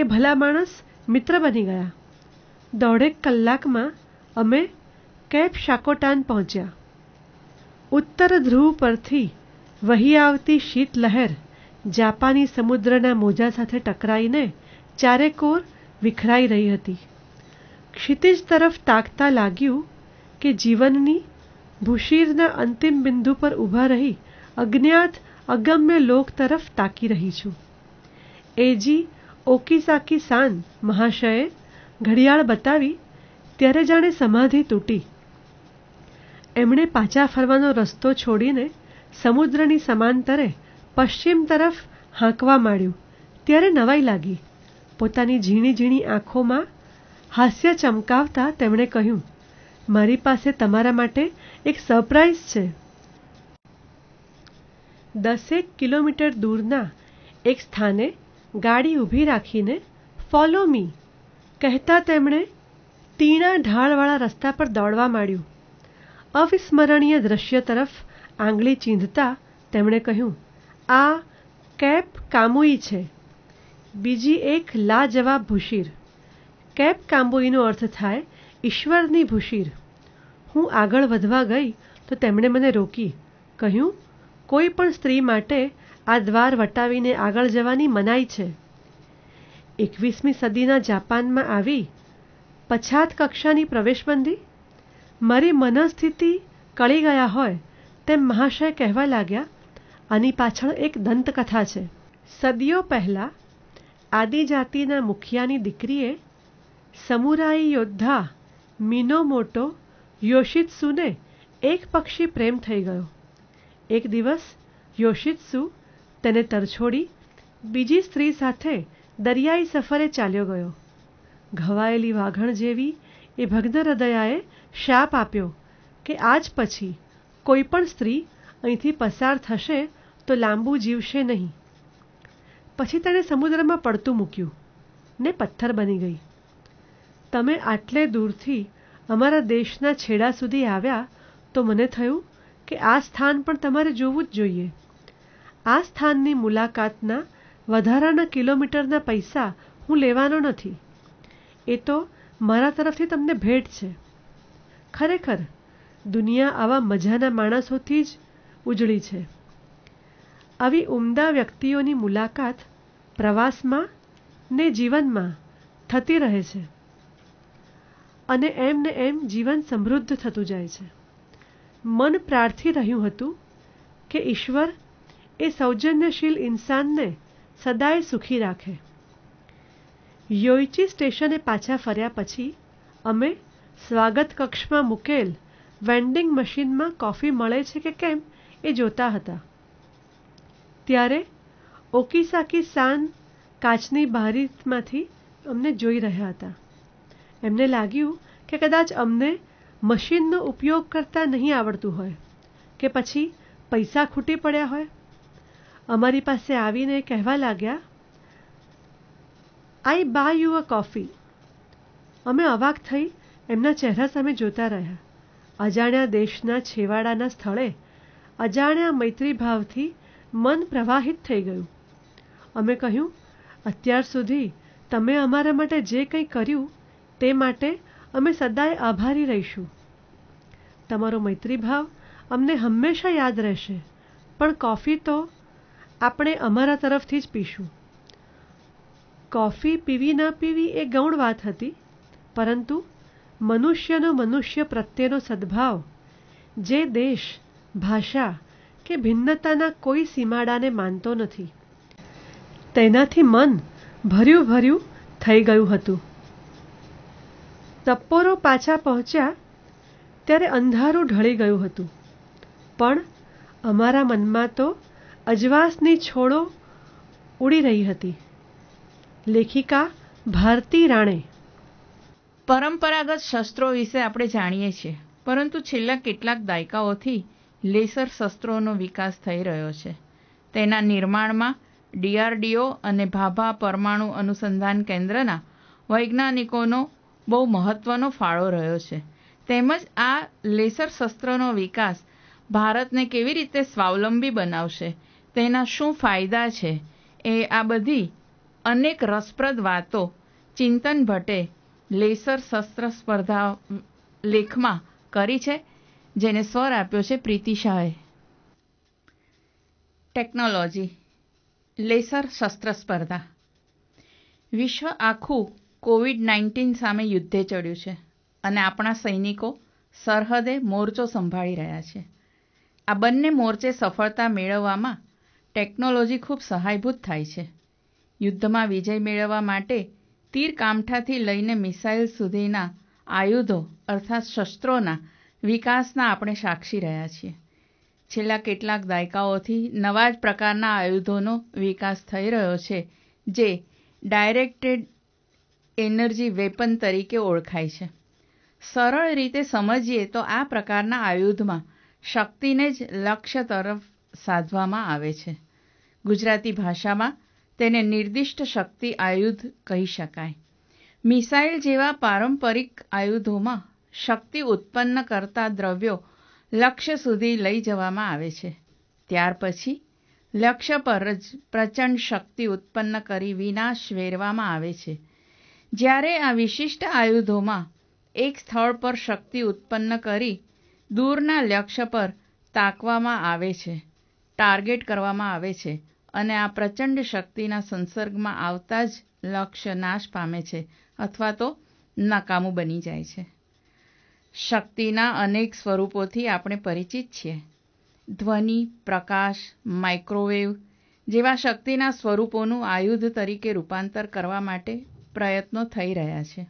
એ ભલા માણસ મિત્ર બની ગયા દોઢેક કલાકમાં અમે કેપ શાકોટાન પહોંચ્યા ઉત્તર ધ્રુવ પરથી વહી આવતી શીતલહેર જાપાની સમુદ્રના મોજા સાથે ટકરાઈને ચારેકોર વિખરાઈ રહી હતી ક્ષિતિજ તરફ તાકતા લાગ્યું કે જીવનની ભૂશીરના અંતિમ બિંદુ પર ઊભા રહી અજ્ઞાત અગમ્ય લોક તરફ તાકી રહી છું એજી ઓકિસાકી સાન મહાશયે ઘડિયાળ બતાવી ત્યારે જાણે સમાધિ તૂટી એમણે પાછા ફરવાનો રસ્તો છોડીને સમુદ્રની સમાંતરે પશ્ચિમ તરફ હાંકવા માંડ્યું ત્યારે નવાઈ લાગી પોતાની ઝીણી ઝીણી આંખોમાં હાસ્ય ચમકાવતા તેમણે કહ્યું મારી પાસે તમારા માટે એક સરપ્રાઈઝ છે દસેક કિલોમીટર દૂરના એક સ્થાને ગાડી ઊભી રાખીને ફોલો મી કહેતા તેમણે તીણા ઢાળવાળા રસ્તા પર દોડવા માંડ્યું અવિસ્મરણીય દ્રશ્ય તરફ આંગળી ચીંધતા તેમણે કહ્યું આ કેપ કામુઈ છે બીજી એક લાજવાબ ભૂશીર કેપ કામુઈનો અર્થ થાય ઈશ્વરની ભૂશીર હું આગળ વધવા ગઈ તો તેમણે મને રોકી કહ્યું કોઈ પણ સ્ત્રી માટે આ દ્વાર વટાવીને આગળ જવાની મનાઈ છે એકવીસમી સદીના જાપાનમાં આવી પછાત કક્ષાની પ્રવેશબંધી મારી મનસ્થિતિ કળી ગયા હોય તેમ મહાશય કહેવા લાગ્યા આની પાછળ એક દંતકથા છે સદીઓ પહેલાં આદિજાતિના મુખિયાની દીકરીએ સમુરાઈ યોદ્ધા મીનો મોટો યોશિત્સુને એક પક્ષી પ્રેમ થઈ ગયો એક દિવસ યોશિત્સુ તેને તરછોડી બીજી સ્ત્રી સાથે દરિયાઈ સફરે ચાલ્યો ગયો ઘવાયેલી વાઘણ જેવી એ ભગ્ન હૃદયાએ શાપ આપ્યો કે આજ પછી કોઈ પણ સ્ત્રી અહીંથી પસાર થશે તો લાંબુ જીવશે નહીં પછી તેણે સમુદ્રમાં પડતું મૂક્યું ને પથ્થર બની ગઈ તમે આટલે દૂરથી અમારા દેશના છેડા સુધી આવ્યા તો મને થયું કે આ સ્થાન પણ તમારે જોવું જ જોઈએ આ સ્થાનની મુલાકાતના વધારાના કિલોમીટરના પૈસા હું લેવાનો નથી એ તો મારા તરફથી તમને ભેટ છે ખરેખર દુનિયા આવા મજાના માણસોથી જ ઉજળી છે આવી ઉમદા વ્યક્તિઓની મુલાકાત પ્રવાસમાં ને જીવનમાં થતી રહે છે અને એમને એમ જીવન સમૃદ્ધ થતું જાય છે મન પ્રાર્થી રહ્યું હતું કે ઈશ્વર એ સૌજન્યશીલ ઇન્સાનને સદાય સુખી રાખે યોઈચી સ્ટેશને પાછા ફર્યા પછી અમે સ્વાગત કક્ષમાં મૂકેલ વેન્ડિંગ મશીનમાં કોફી મળે છે કે કેમ એ જોતા હતા ત્યારે ઓકીસાકી સાન કાચની બારીમાંથી અમને જોઈ રહ્યા હતા એમને લાગ્યું કે કદાચ અમને મશીનનો ઉપયોગ કરતા નહીં આવડતું હોય કે પછી પૈસા ખૂટી પડ્યા હોય અમારી પાસે આવીને કહેવા લાગ્યા આઈ બા યુ અ કોફી અમે અવાક થઈ એમના ચહેરા સામે જોતા રહ્યા અજાણ્યા દેશના છેવાડાના સ્થળે અજાણ્યા મૈત્રીભાવથી મન પ્રવાહિત થઈ ગયું અમે કહ્યું અત્યાર સુધી તમે અમારા માટે જે કંઈ કર્યું તે માટે અમે સદાય આભારી રહીશું તમારો મૈત્રીભાવ અમને હંમેશા યાદ રહેશે પણ કોફી તો આપણે અમારા તરફથી જ પીશું કોફી પીવી ના પીવી એ ગૌણ વાત હતી પરંતુ મનુષ્યનો મનુષ્ય પ્રત્યેનો સદભાવ જે દેશ ભાષા કે ભિન્નતાના કોઈ સીમાડાને માનતો નથી તેનાથી મન ભર્યું ભર્યું થઈ ગયું હતું તપ્પોરો પાછા પહોંચ્યા ત્યારે અંધારું ઢળી ગયું હતું પણ અમારા મનમાં તો અજવાસની છોડો ઉડી રહી હતી લેખિકા ભારતી રાણે પરંપરાગત શસ્ત્રો વિશે આપણે જાણીએ છીએ પરંતુ છેલ્લા કેટલાક દાયકાઓથી લેસર શસ્ત્રોનો વિકાસ થઈ રહ્યો છે તેના નિર્માણમાં ડીઆરડીઓ અને ભાભા પરમાણુ અનુસંધાન કેન્દ્રના વૈજ્ઞાનિકોનો બહુ મહત્વનો ફાળો રહ્યો છે તેમજ આ લેસર શસ્ત્રોનો વિકાસ ભારતને કેવી રીતે સ્વાવલંબી બનાવશે તેના શું ફાયદા છે એ આ બધી અનેક રસપ્રદ વાતો ચિંતન ભટ્ટે લેસર શસ્ત્ર સ્પર્ધા લેખમાં કરી છે જેને સ્વર આપ્યો છે પ્રીતિ શાહે ટેકનોલોજી લેસર શસ્ત્ર સ્પર્ધા વિશ્વ આખું કોવિડ નાઇન્ટીન સામે યુદ્ધે ચડ્યું છે અને આપણા સૈનિકો સરહદે મોરચો સંભાળી રહ્યા છે આ બંને મોરચે સફળતા મેળવવામાં ટેકનોલોજી ખૂબ સહાયભૂત થાય છે યુદ્ધમાં વિજય મેળવવા માટે તીર કામઠાથી લઈને મિસાઇલ સુધીના આયુધો અર્થાત શસ્ત્રોના વિકાસના આપણે સાક્ષી રહ્યા છીએ છેલ્લા કેટલાક દાયકાઓથી નવા જ પ્રકારના આયુધોનો વિકાસ થઈ રહ્યો છે જે ડાયરેક્ટેડ એનર્જી વેપન તરીકે ઓળખાય છે સરળ રીતે સમજીએ તો આ પ્રકારના આયુધમાં શક્તિને જ લક્ષ્ય તરફ સાધવામાં આવે છે ગુજરાતી ભાષામાં તેને નિર્દિષ્ટ શક્તિ આયુધ કહી શકાય મિસાઇલ જેવા પારંપરિક આયુધોમાં શક્તિ ઉત્પન્ન કરતા દ્રવ્યો લક્ષ્ય સુધી લઈ જવામાં આવે છે ત્યાર પછી લક્ષ્ય પર જ પ્રચંડ શક્તિ ઉત્પન્ન કરી વિનાશ વેરવામાં આવે છે જ્યારે આ વિશિષ્ટ આયુધોમાં એક સ્થળ પર શક્તિ ઉત્પન્ન કરી દૂરના લક્ષ્ય પર તાકવામાં આવે છે ટાર્ગેટ કરવામાં આવે છે અને આ પ્રચંડ શક્તિના સંસર્ગમાં આવતા જ લક્ષ્ય નાશ પામે છે અથવા તો નકામું બની જાય છે શક્તિના અનેક સ્વરૂપોથી આપણે પરિચિત છીએ ધ્વનિ પ્રકાશ માઇક્રોવેવ જેવા શક્તિના સ્વરૂપોનું આયુધ તરીકે રૂપાંતર કરવા માટે પ્રયત્નો થઈ રહ્યા છે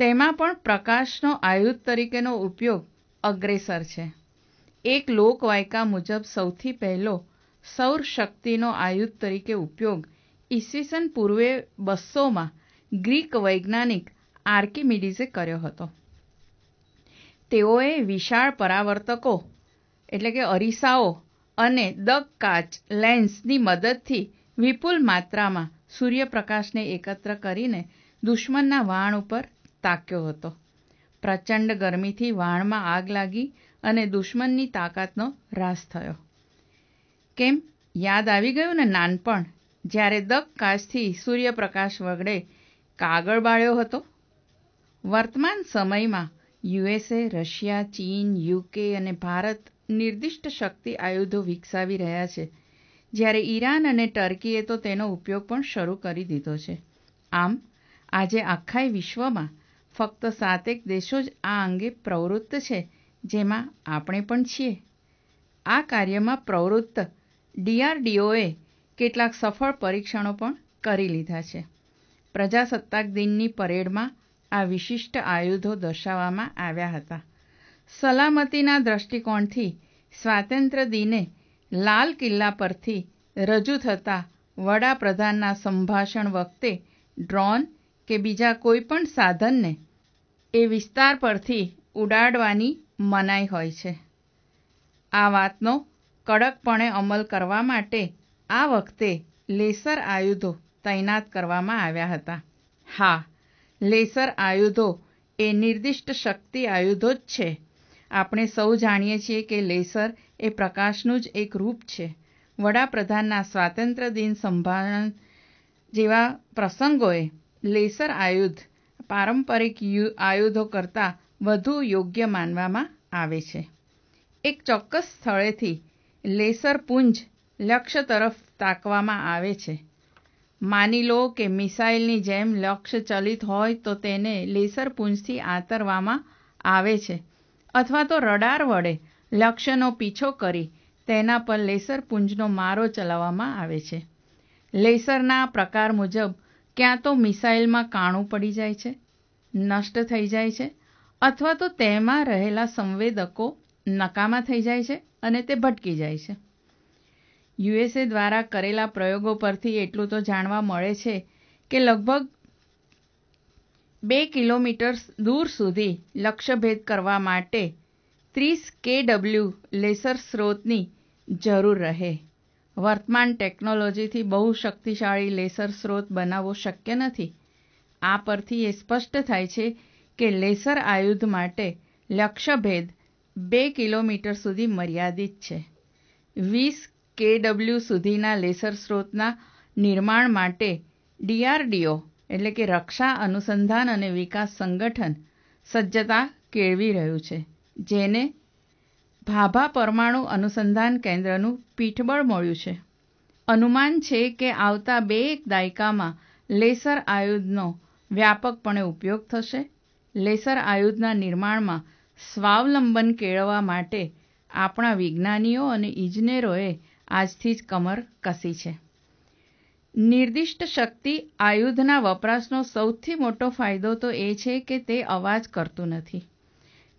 તેમાં પણ પ્રકાશનો આયુધ તરીકેનો ઉપયોગ અગ્રેસર છે એક લોકવાયકા મુજબ સૌથી પહેલો સૌર શક્તિનો આયુધ તરીકે ઉપયોગ ઈસવીસન પૂર્વે બસોમાં ગ્રીક વૈજ્ઞાનિક આર્કિમિડીઝે કર્યો હતો તેઓએ વિશાળ પરાવર્તકો એટલે કે અરીસાઓ અને દક કાચ લેન્સની મદદથી વિપુલ માત્રામાં સૂર્યપ્રકાશને એકત્ર કરીને દુશ્મનના વાણ ઉપર તાક્યો હતો પ્રચંડ ગરમીથી વાણમાં આગ લાગી અને દુશ્મનની તાકાતનો રાસ થયો કેમ યાદ આવી ગયું ને નાનપણ જ્યારે દક દકકાશથી સૂર્યપ્રકાશ વગડે કાગળ બાળ્યો હતો વર્તમાન સમયમાં યુએસએ રશિયા ચીન યુકે અને ભારત નિર્દિષ્ટ શક્તિ આયુધો વિકસાવી રહ્યા છે જ્યારે ઈરાન અને ટર્કીએ તો તેનો ઉપયોગ પણ શરૂ કરી દીધો છે આમ આજે આખાય વિશ્વમાં ફક્ત સાતેક દેશો જ આ અંગે પ્રવૃત્ત છે જેમાં આપણે પણ છીએ આ કાર્યમાં પ્રવૃત્ત ડીઆરડીઓએ કેટલાક સફળ પરીક્ષણો પણ કરી લીધા છે પ્રજાસત્તાક દિનની પરેડમાં આ વિશિષ્ટ આયુધો દર્શાવવામાં આવ્યા હતા સલામતીના દ્રષ્ટિકોણથી સ્વાતંત્ર્ય દિને લાલ કિલ્લા પરથી રજૂ થતા વડાપ્રધાનના સંભાષણ વખતે ડ્રોન કે બીજા કોઈપણ સાધનને એ વિસ્તાર પરથી ઉડાડવાની મનાઈ હોય છે આ વાતનો કડકપણે અમલ કરવા માટે આ વખતે લેસર આયુધો તૈનાત કરવામાં આવ્યા હતા હા લેસર આયુધો એ નિર્દિષ્ટ શક્તિ આયુધો જ છે આપણે સૌ જાણીએ છીએ કે લેસર એ પ્રકાશનું જ એક રૂપ છે વડાપ્રધાનના સ્વાતંત્ર્ય દિન સંભાષણ જેવા પ્રસંગોએ લેસર આયુધ પારંપરિક યુ આયુધો કરતાં વધુ યોગ્ય માનવામાં આવે છે એક ચોક્કસ સ્થળેથી લેસર પુંજ લક્ષ્ય તરફ તાકવામાં આવે છે માની લો કે મિસાઇલની જેમ લક્ષ્ય ચલિત હોય તો તેને લેસર પુંજથી આંતરવામાં આવે છે અથવા તો રડાર વડે લક્ષ્યનો પીછો કરી તેના પર લેસર પુંજનો મારો ચલાવવામાં આવે છે લેસરના પ્રકાર મુજબ ક્યાં તો મિસાઇલમાં કાણું પડી જાય છે નષ્ટ થઈ જાય છે અથવા તો તેમાં રહેલા સંવેદકો નકામા થઈ જાય છે અને તે ભટકી જાય છે યુએસએ દ્વારા કરેલા પ્રયોગો પરથી એટલું તો જાણવા મળે છે કે લગભગ બે કિલોમીટર્સ દૂર સુધી લક્ષ્યભેદ કરવા માટે ત્રીસ કેડબલ્યુ લેસર સ્રોતની જરૂર રહે વર્તમાન ટેકનોલોજીથી બહુ શક્તિશાળી લેસર સ્રોત બનાવવો શક્ય નથી આ પરથી એ સ્પષ્ટ થાય છે કે લેસર આયુધ માટે લક્ષ્યભેદ બે કિલોમીટર સુધી મર્યાદિત છે વીસ કેડબલ્યુ સુધીના લેસર સ્રોતના નિર્માણ માટે ડીઆરડીઓ એટલે કે રક્ષા અનુસંધાન અને વિકાસ સંગઠન સજ્જતા કેળવી રહ્યું છે જેને ભાભા પરમાણુ અનુસંધાન કેન્દ્રનું પીઠબળ મળ્યું છે અનુમાન છે કે આવતા બે એક દાયકામાં લેસર આયુધનો વ્યાપકપણે ઉપયોગ થશે લેસર આયુધના નિર્માણમાં સ્વાવલંબન કેળવવા માટે આપણા વિજ્ઞાનીઓ અને ઇજનેરોએ આજથી જ કમર કસી છે નિર્દિષ્ટ શક્તિ આયુધના વપરાશનો સૌથી મોટો ફાયદો તો એ છે કે તે અવાજ કરતું નથી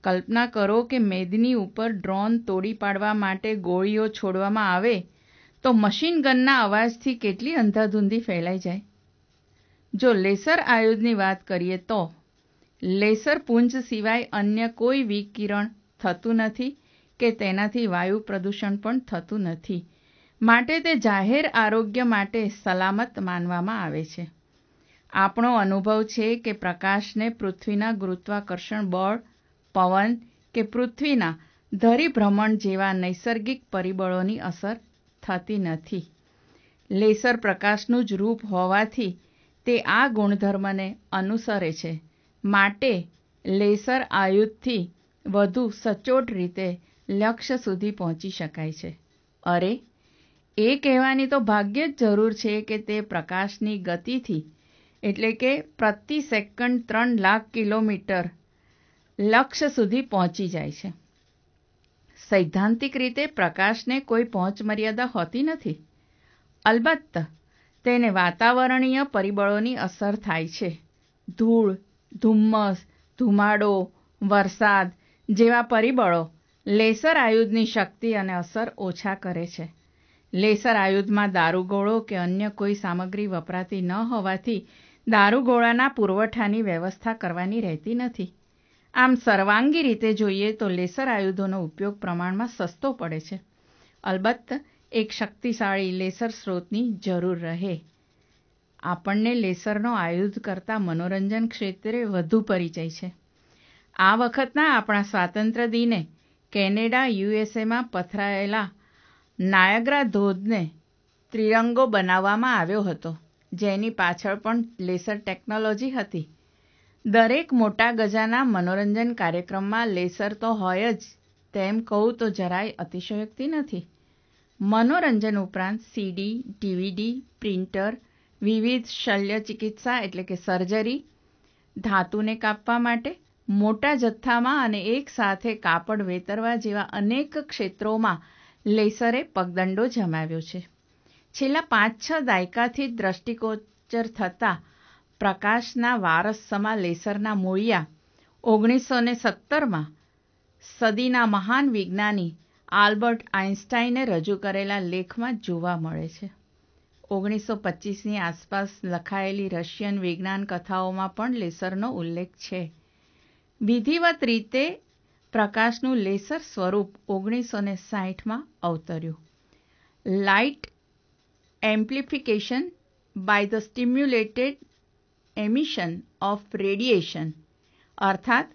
કલ્પના કરો કે મેદની ઉપર ડ્રોન તોડી પાડવા માટે ગોળીઓ છોડવામાં આવે તો મશીન ગનના અવાજથી કેટલી અંધાધૂંધી ફેલાઈ જાય જો લેસર આયુધની વાત કરીએ તો લેસર પુંજ સિવાય અન્ય કોઈ વિકિરણ થતું નથી કે તેનાથી વાયુ પ્રદૂષણ પણ થતું નથી માટે તે જાહેર આરોગ્ય માટે સલામત માનવામાં આવે છે આપણો અનુભવ છે કે પ્રકાશને પૃથ્વીના ગુરુત્વાકર્ષણ બળ પવન કે પૃથ્વીના ધરીભ્રમણ જેવા નૈસર્ગિક પરિબળોની અસર થતી નથી લેસર પ્રકાશનું જ રૂપ હોવાથી તે આ ગુણધર્મને અનુસરે છે માટે લેસર આયુધથી વધુ સચોટ રીતે લક્ષ્ય સુધી પહોંચી શકાય છે અરે એ કહેવાની તો ભાગ્યે જ જરૂર છે કે તે પ્રકાશની ગતિથી એટલે કે પ્રતિ સેકન્ડ ત્રણ લાખ કિલોમીટર લક્ષ્ય સુધી પહોંચી જાય છે સૈદ્ધાંતિક રીતે પ્રકાશને કોઈ પહોંચ મર્યાદા હોતી નથી અલબત્ત તેને વાતાવરણીય પરિબળોની અસર થાય છે ધૂળ ધુમ્મસ ધુમાડો વરસાદ જેવા પરિબળો લેસર આયુધની શક્તિ અને અસર ઓછા કરે છે લેસર આયુધમાં દારૂગોળો કે અન્ય કોઈ સામગ્રી વપરાતી ન હોવાથી દારૂગોળાના પુરવઠાની વ્યવસ્થા કરવાની રહેતી નથી આમ સર્વાંગી રીતે જોઈએ તો લેસર આયુધોનો ઉપયોગ પ્રમાણમાં સસ્તો પડે છે અલબત્ત એક શક્તિશાળી લેસર સ્રોતની જરૂર રહે આપણને લેસરનો આયુધ કરતાં મનોરંજન ક્ષેત્રે વધુ પરિચય છે આ વખતના આપણા સ્વાતંત્ર્ય દિને કેનેડા યુએસએમાં પથરાયેલા નાયગ્રા ધોધને ત્રિરંગો બનાવવામાં આવ્યો હતો જેની પાછળ પણ લેસર ટેકનોલોજી હતી દરેક મોટા ગજાના મનોરંજન કાર્યક્રમમાં લેસર તો હોય જ તેમ કહું તો જરાય અતિશયોક્તિ નથી મનોરંજન ઉપરાંત સીડી ડીવીડી પ્રિન્ટર વિવિધ શલ્ય ચિકિત્સા એટલે કે સર્જરી ધાતુને કાપવા માટે મોટા જથ્થામાં અને એકસાથે કાપડ વેતરવા જેવા અનેક ક્ષેત્રોમાં લેસરે પગદંડો જમાવ્યો છે છેલ્લા પાંચ છ દાયકાથી દ્રષ્ટિગોચર થતા પ્રકાશના વારસમાં લેસરના મૂળિયા ઓગણીસો ને સત્તરમાં સદીના મહાન વિજ્ઞાની આલ્બર્ટ આઇન્સ્ટાઈને રજૂ કરેલા લેખમાં જોવા મળે છે ઓગણીસો પચ્ચીસની આસપાસ લખાયેલી રશિયન વિજ્ઞાન કથાઓમાં પણ લેસરનો ઉલ્લેખ છે વિધિવત રીતે પ્રકાશનું લેસર સ્વરૂપ ઓગણીસો ને સાહીઠમાં અવતર્યું light amplification by the stimulated emission of radiation અર્થાત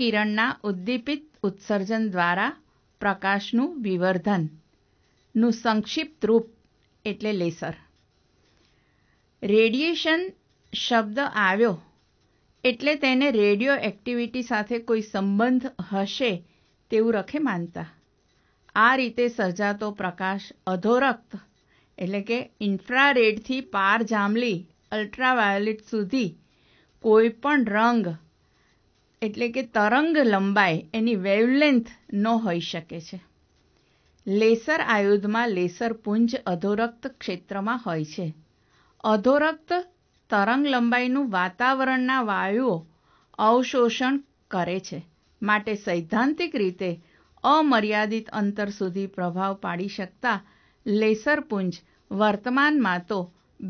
કિરણના ઉદ્દીપિત ઉત્સર્જન દ્વારા પ્રકાશનું વિવર્ધન નું સંક્ષિપ્ત રૂપ એટલે લેસર રેડિએશન શબ્દ આવ્યો એટલે તેને રેડિયો એક્ટિવિટી સાથે કોઈ સંબંધ હશે તેવું રખે માનતા આ રીતે સર્જાતો પ્રકાશ અધોરક્ત એટલે કે ઇન્ફ્રારેડથી પાર જાંબલી અલ્ટ્રાવાયોલેટ સુધી કોઈ પણ રંગ એટલે કે તરંગ લંબાઈ એની વેવલેન્થ ન હોઈ શકે છે લેસર આયુધમાં લેસર પુંજ અધોરક્ત ક્ષેત્રમાં હોય છે અધોરક્ત તરંગ લંબાઈનું વાતાવરણના વાયુઓ અવશોષણ કરે છે માટે સૈદ્ધાંતિક રીતે અમર્યાદિત અંતર સુધી પ્રભાવ પાડી શકતા લેસર પુંજ વર્તમાનમાં તો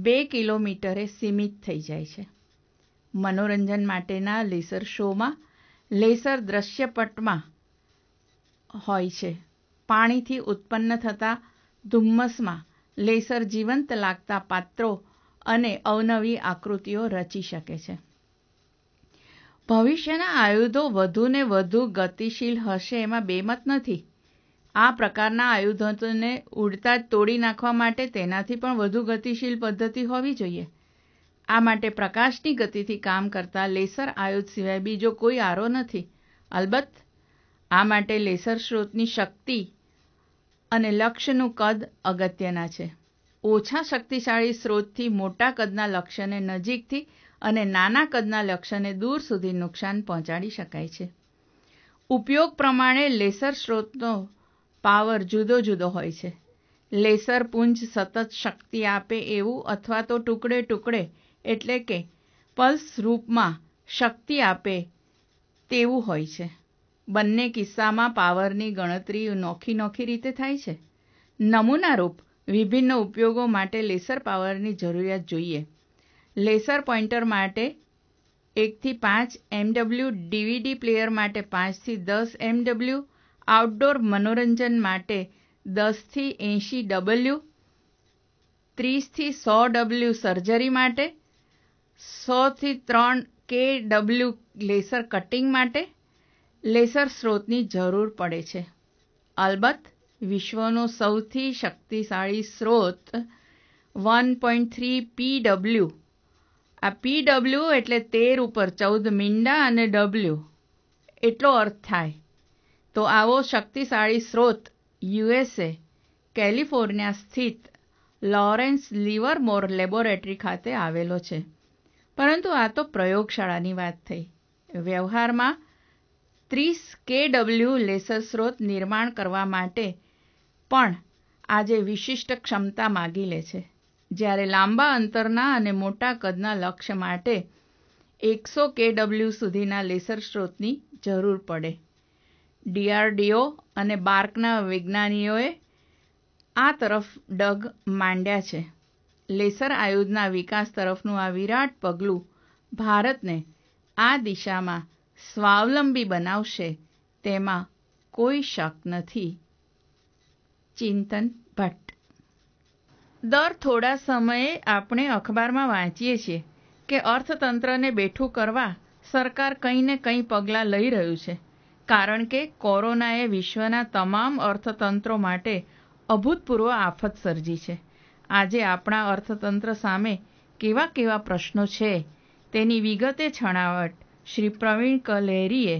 બે કિલોમીટરે સીમિત થઈ જાય છે મનોરંજન માટેના લેસર શોમાં લેસર દ્રશ્યપટમાં હોય છે પાણીથી ઉત્પન્ન થતા ધુમ્મસમાં લેસર જીવંત લાગતા પાત્રો અને અવનવી આકૃતિઓ રચી શકે છે ભવિષ્યના આયુધો વધુને વધુ ગતિશીલ હશે એમાં બેમત નથી આ પ્રકારના આયુધોને ઉડતા જ તોડી નાખવા માટે તેનાથી પણ વધુ ગતિશીલ પદ્ધતિ હોવી જોઈએ આ માટે પ્રકાશની ગતિથી કામ કરતા લેસર આયુધ સિવાય બીજો કોઈ આરો નથી અલબત્ત આ માટે લેસર સ્ત્રોતની શક્તિ અને લક્ષ્યનું કદ અગત્યના છે ઓછા શક્તિશાળી સ્રોતથી મોટા કદના લક્ષ્યને નજીકથી અને નાના કદના લક્ષ્યને દૂર સુધી નુકસાન પહોંચાડી શકાય છે ઉપયોગ પ્રમાણે લેસર સ્રોતનો પાવર જુદો જુદો હોય છે લેસર પુંજ સતત શક્તિ આપે એવું અથવા તો ટુકડે ટુકડે એટલે કે પલ્સ રૂપમાં શક્તિ આપે તેવું હોય છે બંને કિસ્સામાં પાવરની ગણતરી નોખી નોખી રીતે થાય છે નમૂનારૂપ વિભિન્ન ઉપયોગો માટે લેસર પાવરની જરૂરિયાત જોઈએ લેસર પોઇન્ટર માટે એકથી પાંચ એમડબલ્યુ ડીવીડી પ્લેયર માટે પાંચથી દસ એમડબલ્યુ આઉટડોર મનોરંજન માટે દસથી એંશી ડબલ્યુ ત્રીસથી સો ડબલ્યુ સર્જરી માટે સોથી ત્રણ કે ડબલ્યુ લેસર કટિંગ માટે લેસર સ્રોતની જરૂર પડે છે અલબત્ત વિશ્વનો સૌથી શક્તિશાળી સ્રોત વન પોઈન્ટ થ્રી પીડબલ્યુ આ પી ડબલ્યુ એટલે તેર ઉપર ચૌદ મીંડા અને ડબલ્યુ એટલો અર્થ થાય તો આવો શક્તિશાળી સ્રોત યુએસએ કેલિફોર્નિયા સ્થિત લોરેન્સ લિવરમોર લેબોરેટરી ખાતે આવેલો છે પરંતુ આ તો પ્રયોગશાળાની વાત થઈ વ્યવહારમાં ત્રીસ કેડબલ્યુ લેસર સ્રોત નિર્માણ કરવા માટે પણ આજે વિશિષ્ટ ક્ષમતા માગી લે છે જ્યારે લાંબા અંતરના અને મોટા કદના લક્ષ્ય માટે એકસો કેડબલ્યુ સુધીના લેસર સ્રોતની જરૂર પડે ડીઆરડીઓ અને બાર્કના વિજ્ઞાનીઓએ આ તરફ ડગ માંડ્યા છે લેસર આયુધના વિકાસ તરફનું આ વિરાટ પગલું ભારતને આ દિશામાં સ્વાવલંબી બનાવશે તેમાં કોઈ શક નથી ચિંતન ભટ્ટ દર થોડા સમયે આપણે અખબારમાં વાંચીએ છીએ કે અર્થતંત્રને બેઠું કરવા સરકાર કંઈ ને કંઈ પગલાં લઈ રહ્યું છે કારણ કે કોરોનાએ વિશ્વના તમામ અર્થતંત્રો માટે અભૂતપૂર્વ આફત સર્જી છે આજે આપણા અર્થતંત્ર સામે કેવા કેવા પ્રશ્નો છે તેની વિગતે છણાવટ શ્રી પ્રવીણ કલેરીએ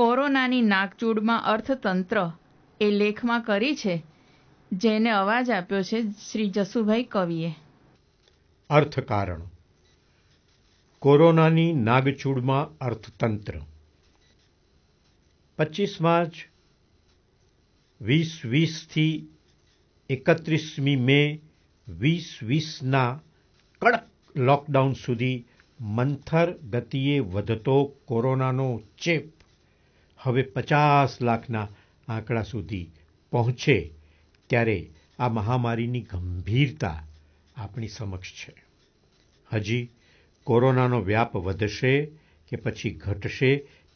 કોરોનાની નાગચૂડમાં અર્થતંત્ર એ લેખમાં કરી છે જેને અવાજ આપ્યો છે શ્રી જસુભાઈ કવિએ અર્થકારણ કોરોનાની નાગચૂડમાં અર્થતંત્ર પચીસ માર્ચ વીસ વીસથી એકત્રીસમી મે વીસ વીસના કડક લોકડાઉન સુધી મંથર ગતિએ વધતો કોરોનાનો ચેપ હવે પચાસ લાખના આંકડા સુધી પહોંચે ત્યારે આ મહામારીની ગંભીરતા આપણી સમક્ષ છે હજી કોરોનાનો વ્યાપ વધશે કે પછી ઘટશે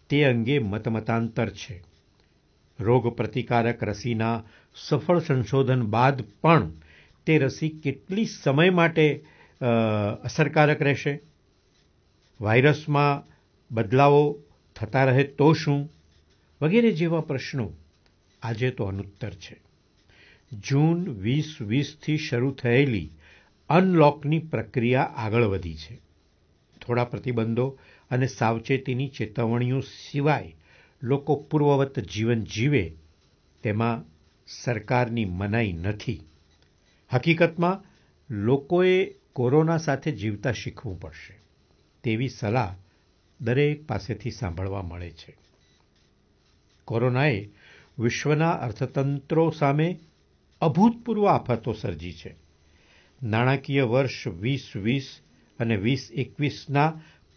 તે અંગે મતમતાંતર છે રોગ પ્રતિકારક રસીના સફળ સંશોધન બાદ પણ તે રસી કેટલી સમય માટે અસરકારક રહેશે વાયરસમાં બદલાવો થતા રહે તો શું વગેરે જેવા પ્રશ્નો આજે તો અનુત્તર છે જૂન વીસ વીસથી શરૂ થયેલી અનલોકની પ્રક્રિયા આગળ વધી છે થોડા પ્રતિબંધો અને સાવચેતીની ચેતવણીઓ સિવાય લોકો પૂર્વવત જીવન જીવે તેમાં સરકારની મનાઈ નથી હકીકતમાં લોકોએ કોરોના સાથે જીવતા શીખવું પડશે તેવી સલાહ દરેક પાસેથી સાંભળવા મળે છે કોરોનાએ વિશ્વના અર્થતંત્રો સામે અભૂતપૂર્વ આફતો સર્જી છે નાણાકીય વર્ષ વીસ વીસ અને વીસ એકવીસના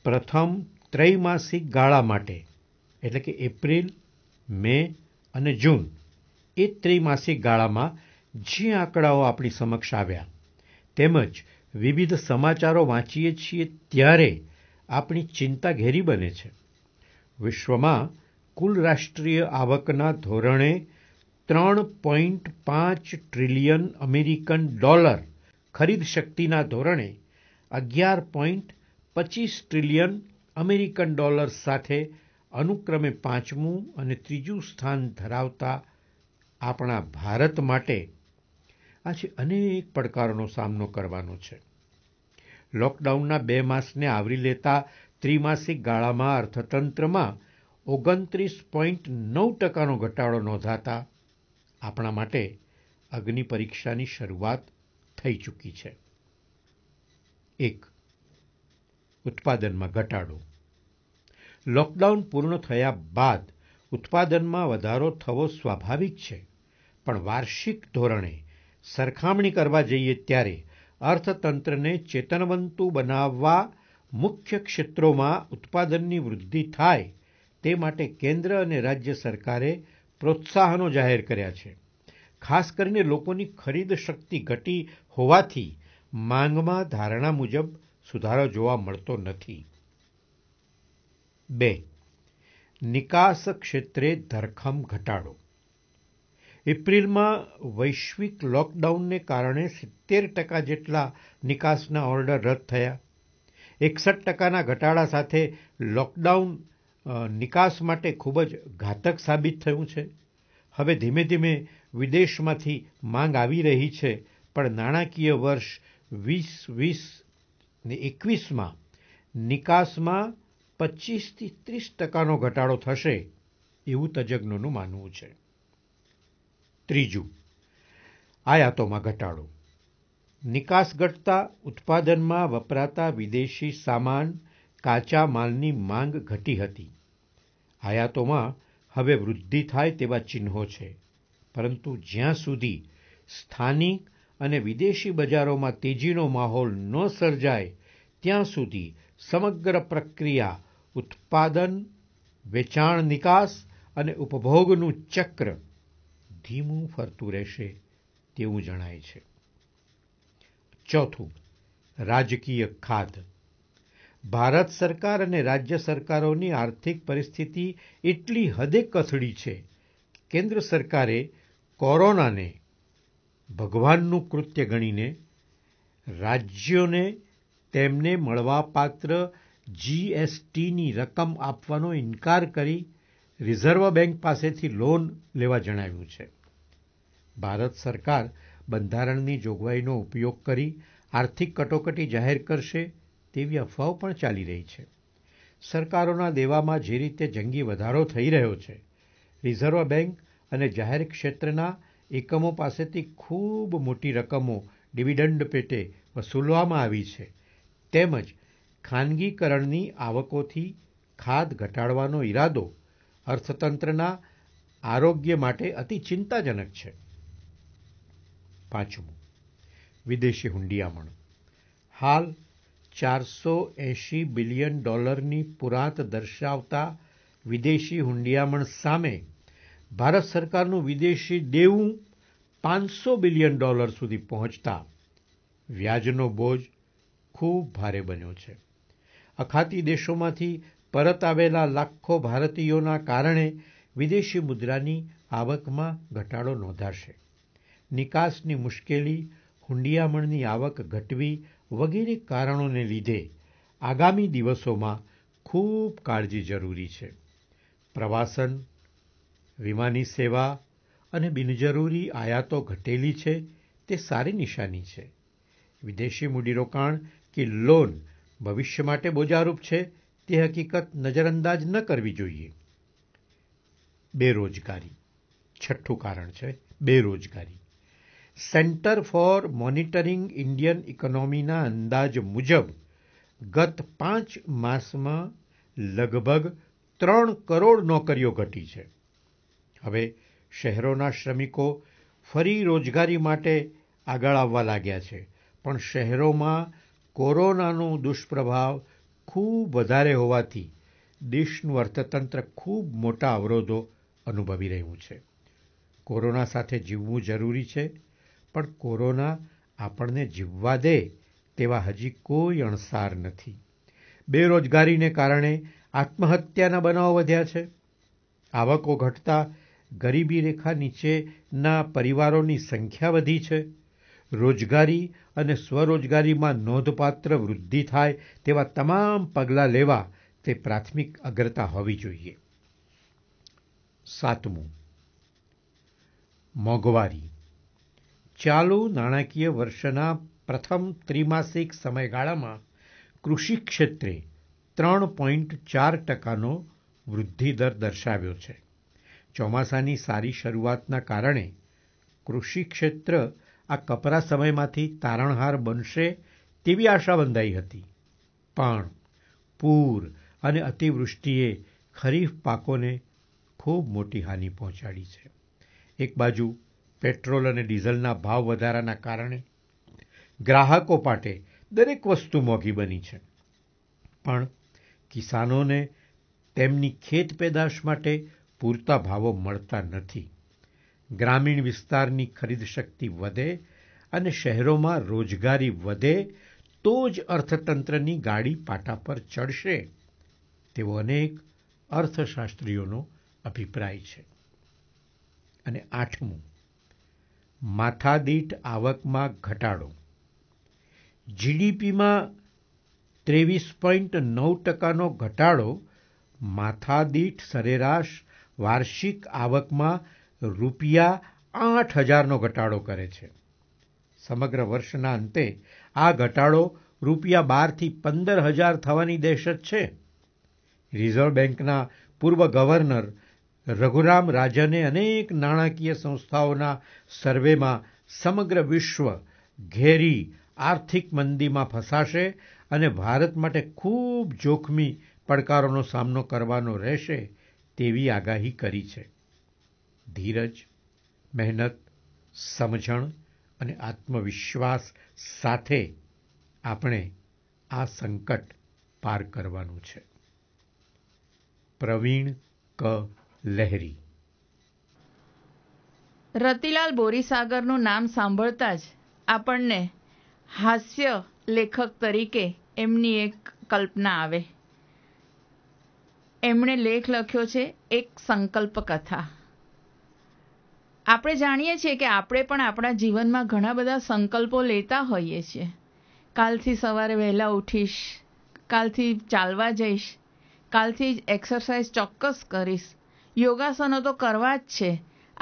પ્રથમ ત્રૈમાસિક ગાળા માટે એટલે કે એપ્રિલ મે અને જૂન એ ત્રિમાસિક ગાળામાં જે આંકડાઓ આપણી સમક્ષ આવ્યા તેમજ વિવિધ સમાચારો વાંચીએ છીએ ત્યારે આપણી ચિંતા ઘેરી બને છે વિશ્વમાં કુલ રાષ્ટ્રીય આવકના ધોરણે ત્રણ પોઈન્ટ પાંચ ટ્રિલિયન અમેરિકન ડોલર ખરીદ શક્તિના ધોરણે અગિયાર પોઈન્ટ પચીસ ટ્રિલિયન અમેરિકન ડોલર સાથે અનુક્રમે પાંચમું અને ત્રીજું સ્થાન ધરાવતા આપણા ભારત માટે આજે અનેક પડકારોનો સામનો કરવાનો છે લોકડાઉનના બે માસને આવરી લેતા ત્રિમાસિક ગાળામાં અર્થતંત્રમાં ઓગણત્રીસ પોઈન્ટ નવ ટકાનો ઘટાડો નોંધાતા આપણા માટે અગ્નિ પરીક્ષાની શરૂઆત થઈ ચૂકી છે એક ઉત્પાદનમાં ઘટાડો લોકડાઉન પૂર્ણ થયા બાદ ઉત્પાદનમાં વધારો થવો સ્વાભાવિક છે પણ વાર્ષિક ધોરણે સરખામણી કરવા જઈએ ત્યારે અર્થતંત્રને ચેતનવંતું બનાવવા મુખ્ય ક્ષેત્રોમાં ઉત્પાદનની વૃદ્ધિ થાય તે માટે કેન્દ્ર અને રાજ્ય સરકારે પ્રોત્સાહનો જાહેર કર્યા છે ખાસ કરીને લોકોની ખરીદ શક્તિ ઘટી હોવાથી માંગમાં ધારણા મુજબ સુધારો જોવા મળતો નથી બે નિકાસ ક્ષેત્રે ધરખમ ઘટાડો એપ્રિલમાં વૈશ્વિક લોકડાઉનને કારણે સિત્તેર ટકા જેટલા નિકાસના ઓર્ડર રદ થયા એકસઠ ટકાના ઘટાડા સાથે લોકડાઉન નિકાસ માટે ખૂબ જ ઘાતક સાબિત થયું છે હવે ધીમે ધીમે વિદેશમાંથી માંગ આવી રહી છે પણ નાણાકીય વર્ષ વીસ વીસ ને એકવીસમાં નિકાસમાં પચીસથી ત્રીસ ટકાનો ઘટાડો થશે એવું તજજ્ઞોનું માનવું છે ત્રીજું આયાતોમાં ઘટાડો નિકાસ ઘટતા ઉત્પાદનમાં વપરાતા વિદેશી સામાન કાચા માલની માંગ ઘટી હતી આયાતોમાં હવે વૃદ્ધિ થાય તેવા ચિહ્નો છે પરંતુ જ્યાં સુધી સ્થાનિક અને વિદેશી બજારોમાં તેજીનો માહોલ ન સર્જાય ત્યાં સુધી સમગ્ર પ્રક્રિયા ઉત્પાદન વેચાણ નિકાસ અને ઉપભોગનું ચક્ર ધીમું ફરતું રહેશે તેવું જણાય છે ચોથું રાજકીય ખાધ ભારત સરકાર અને રાજ્ય સરકારોની આર્થિક પરિસ્થિતિ એટલી હદે કથળી છે કેન્દ્ર સરકારે કોરોનાને ભગવાનનું કૃત્ય ગણીને રાજ્યોને તેમને મળવાપાત્ર જીએસટીની રકમ આપવાનો ઇનકાર કરી રિઝર્વ બેંક પાસેથી લોન લેવા જણાવ્યું છે ભારત સરકાર બંધારણની જોગવાઈનો ઉપયોગ કરી આર્થિક કટોકટી જાહેર કરશે તેવી અફવાઓ પણ ચાલી રહી છે સરકારોના દેવામાં જે રીતે જંગી વધારો થઈ રહ્યો છે રિઝર્વ બેન્ક અને જાહેર ક્ષેત્રના એકમો પાસેથી ખૂબ મોટી રકમો ડિવિડન્ડ પેટે વસૂલવામાં આવી છે તેમજ ખાનગીકરણની આવકોથી ખાદ ઘટાડવાનો ઈરાદો અર્થતંત્રના આરોગ્ય માટે અતિ ચિંતાજનક છે પાંચમું વિદેશી હુંડિયામણ હાલ ચારસો એંશી બિલિયન ડોલરની પુરાંત દર્શાવતા વિદેશી હુંડિયામણ સામે ભારત સરકારનું વિદેશી દેવું પાંચસો બિલિયન ડોલર સુધી પહોંચતા વ્યાજનો બોજ ખૂબ ભારે બન્યો છે અખાતી દેશોમાંથી પરત આવેલા લાખો ભારતીયોના કારણે વિદેશી મુદ્રાની આવકમાં ઘટાડો નોંધાશે નિકાસની મુશ્કેલી હુંડિયામણની આવક ઘટવી વગેરે કારણોને લીધે આગામી દિવસોમાં ખૂબ કાળજી જરૂરી છે પ્રવાસન વિમાની સેવા અને બિનજરૂરી આયાતો ઘટેલી છે તે સારી નિશાની છે વિદેશી મૂડીરોકાણ કે લોન ભવિષ્ય માટે બોજારૂપ છે તે હકીકત નજરઅંદાજ ન કરવી જોઈએ બેરોજગારી છઠ્ઠું કારણ છે બેરોજગારી સેન્ટર ફોર મોનિટરિંગ ઇન્ડિયન ઇકોનોમીના અંદાજ મુજબ ગત પાંચ માસમાં લગભગ ત્રણ કરોડ નોકરીઓ ઘટી છે હવે શહેરોના શ્રમિકો ફરી રોજગારી માટે આગળ આવવા લાગ્યા છે પણ શહેરોમાં કોરોનાનો દુષ્પ્રભાવ ખૂબ વધારે હોવાથી દેશનું અર્થતંત્ર ખૂબ મોટા અવરોધો અનુભવી રહ્યું છે કોરોના સાથે જીવવું જરૂરી છે પણ કોરોના આપણને જીવવા દે તેવા હજી કોઈ અણસાર નથી બેરોજગારીને કારણે આત્મહત્યાના બનાવ વધ્યા છે આવકો ઘટતા ગરીબી રેખા નીચેના પરિવારોની સંખ્યા વધી છે રોજગારી અને સ્વરોજગારીમાં નોંધપાત્ર વૃદ્ધિ થાય તેવા તમામ પગલાં લેવા તે પ્રાથમિક અગ્રતા હોવી જોઈએ સાતમું મોંઘવારી ચાલુ નાણાકીય વર્ષના પ્રથમ ત્રિમાસિક સમયગાળામાં કૃષિ ક્ષેત્રે ત્રણ પોઈન્ટ ચાર ટકાનો વૃદ્ધિદર દર્શાવ્યો છે ચોમાસાની સારી શરૂઆતના કારણે કૃષિ ક્ષેત્ર આ કપરા સમયમાંથી તારણહાર બનશે તેવી આશા બંધાઈ હતી પણ પૂર અને અતિવૃષ્ટિએ ખરીફ પાકોને ખૂબ મોટી હાનિ પહોંચાડી છે એક બાજુ પેટ્રોલ અને ડીઝલના ભાવ વધારાના કારણે ગ્રાહકો માટે દરેક વસ્તુ મોંઘી બની છે પણ કિસાનોને તેમની ખેત પેદાશ માટે પૂરતા ભાવો મળતા નથી ગ્રામીણ વિસ્તારની ખરીદ શક્તિ વધે અને શહેરોમાં રોજગારી વધે તો જ અર્થતંત્રની ગાડી પાટા પર ચડશે તેવો અનેક અર્થશાસ્ત્રીઓનો અભિપ્રાય છે અને આઠમું માથાદીઠ આવકમાં ઘટાડો જીડીપીમાં ત્રેવીસ પોઈન્ટ નવ ટકાનો ઘટાડો માથાદીઠ સરેરાશ વાર્ષિક આવકમાં રૂપિયા આઠ હજારનો ઘટાડો કરે છે સમગ્ર વર્ષના અંતે આ ઘટાડો રૂપિયા બારથી પંદર હજાર થવાની દહેશત છે રિઝર્વ બેંકના પૂર્વ ગવર્નર રઘુરામ રાજાને અનેક નાણાકીય સંસ્થાઓના સર્વેમાં સમગ્ર વિશ્વ ઘેરી આર્થિક મંદીમાં ફસાશે અને ભારત માટે ખૂબ જોખમી પડકારોનો સામનો કરવાનો રહેશે તેવી આગાહી કરી છે ધીરજ મહેનત સમજણ અને આત્મવિશ્વાસ સાથે આપણે આ સંકટ પાર કરવાનું છે પ્રવીણ ક લહેરી રતિલાલ બોરીસાગરનું નામ સાંભળતા જ આપણને હાસ્ય લેખક તરીકે એમની એક કલ્પના આવે એમણે લેખ લખ્યો છે એક સંકલ્પ કથા આપણે જાણીએ છીએ કે આપણે પણ આપણા જીવનમાં ઘણા બધા સંકલ્પો લેતા હોઈએ છીએ કાલથી સવારે વહેલા ઉઠીશ કાલથી ચાલવા જઈશ કાલથી જ એક્સરસાઇઝ ચોક્કસ કરીશ યોગાસનો તો કરવા જ છે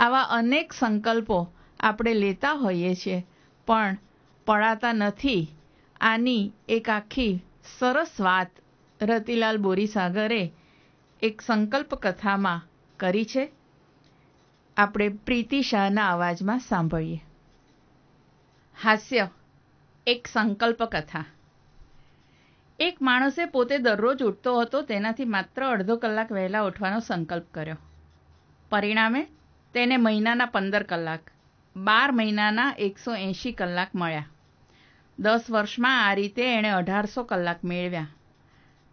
આવા અનેક સંકલ્પો આપણે લેતા હોઈએ છીએ પણ પડાતા નથી આની એક આખી સરસ વાત રતિલાલ બોરીસાગરે એક સંકલ્પ કથામાં કરી છે આપણે પ્રીતિ શાહના અવાજમાં સાંભળીએ હાસ્ય એક સંકલ્પ કથા એક માણસે પોતે દરરોજ ઉઠતો હતો તેનાથી માત્ર અડધો કલાક વહેલા ઉઠવાનો સંકલ્પ કર્યો પરિણામે તેને મહિનાના પંદર કલાક બાર મહિનાના એકસો એંશી કલાક મળ્યા દસ વર્ષમાં આ રીતે એણે અઢારસો કલાક મેળવ્યા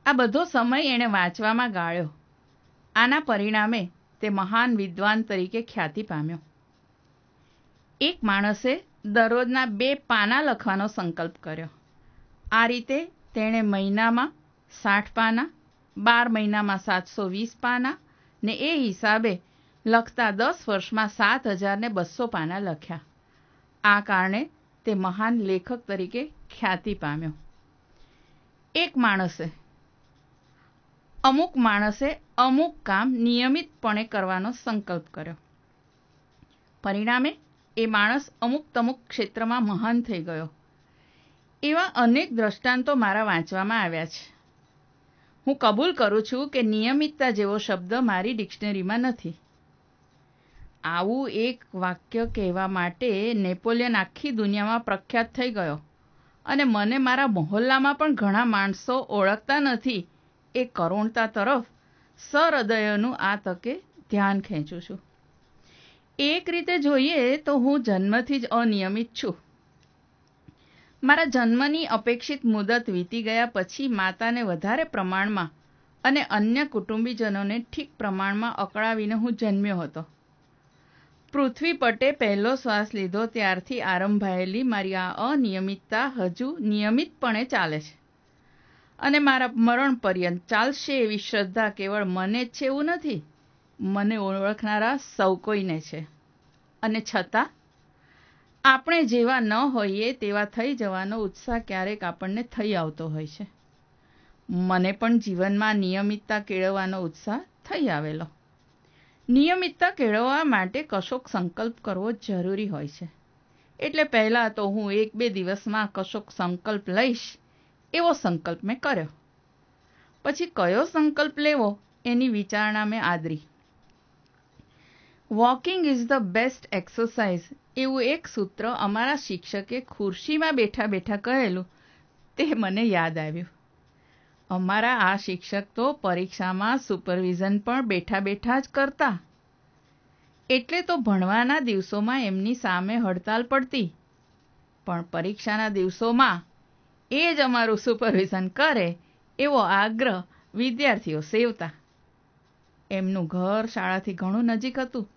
આ બધો સમય એણે વાંચવામાં ગાળ્યો આના પરિણામે તે મહાન વિદ્વાન તરીકે ખ્યાતિ પામ્યો એક માણસે દરરોજના બે પાના લખવાનો સંકલ્પ કર્યો આ રીતે તેણે મહિનામાં સાઠ પાના બાર મહિનામાં સાતસો વીસ પાના ને એ હિસાબે લખતા દસ વર્ષમાં સાત હજારને બસો પાના લખ્યા આ કારણે તે મહાન લેખક તરીકે ખ્યાતિ પામ્યો એક માણસે અમુક માણસે અમુક કામ નિયમિતપણે કરવાનો સંકલ્પ કર્યો પરિણામે એ માણસ અમુક તમુક ક્ષેત્રમાં મહાન થઈ ગયો એવા અનેક દ્રષ્ટાંતો મારા વાંચવામાં આવ્યા છે હું કબૂલ કરું છું કે નિયમિતતા જેવો શબ્દ મારી ડિક્શનરીમાં નથી આવું એક વાક્ય કહેવા માટે નેપોલિયન આખી દુનિયામાં પ્રખ્યાત થઈ ગયો અને મને મારા મહોલ્લામાં પણ ઘણા માણસો ઓળખતા નથી એ કરુણતા તરફ સહૃદયનું આ તકે ધ્યાન ખેંચું છું એક રીતે જોઈએ તો હું જન્મથી જ અનિયમિત છું મારા જન્મની અપેક્ષિત મુદત વીતી ગયા પછી માતાને વધારે પ્રમાણમાં અને અન્ય કુટુંબીજનોને ઠીક પ્રમાણમાં અકળાવીને હું જન્મ્યો હતો પૃથ્વી પટે પહેલો શ્વાસ લીધો ત્યારથી આરંભાયેલી મારી આ અનિયમિતતા હજુ નિયમિતપણે ચાલે છે અને મારા મરણ પર્યંત ચાલશે એવી શ્રદ્ધા કેવળ મને જ છે એવું નથી મને ઓળખનારા સૌ કોઈને છે અને છતાં આપણે જેવા ન હોઈએ તેવા થઈ જવાનો ઉત્સાહ ક્યારેક આપણને થઈ આવતો હોય છે મને પણ જીવનમાં નિયમિતતા કેળવવાનો ઉત્સાહ થઈ આવેલો નિયમિતતા કેળવવા માટે કશોક સંકલ્પ કરવો જરૂરી હોય છે એટલે પહેલાં તો હું એક બે દિવસમાં કશોક સંકલ્પ લઈશ એવો સંકલ્પ મેં કર્યો પછી કયો સંકલ્પ લેવો એની વિચારણા મેં આદરી walking is the best exercise એવું એક સૂત્ર અમારા શિક્ષકે ખુરશીમાં બેઠા બેઠા કહેલું તે મને યાદ આવ્યું અમારા આ શિક્ષક તો પરીક્ષામાં સુપરવિઝન પણ બેઠા બેઠા જ કરતા એટલે તો ભણવાના દિવસોમાં એમની સામે હડતાલ પડતી પણ પરીક્ષાના દિવસોમાં એ જ અમારું સુપરવિઝન કરે એવો આગ્રહ વિદ્યાર્થીઓ સેવતા એમનું ઘર શાળાથી ઘણું નજીક હતું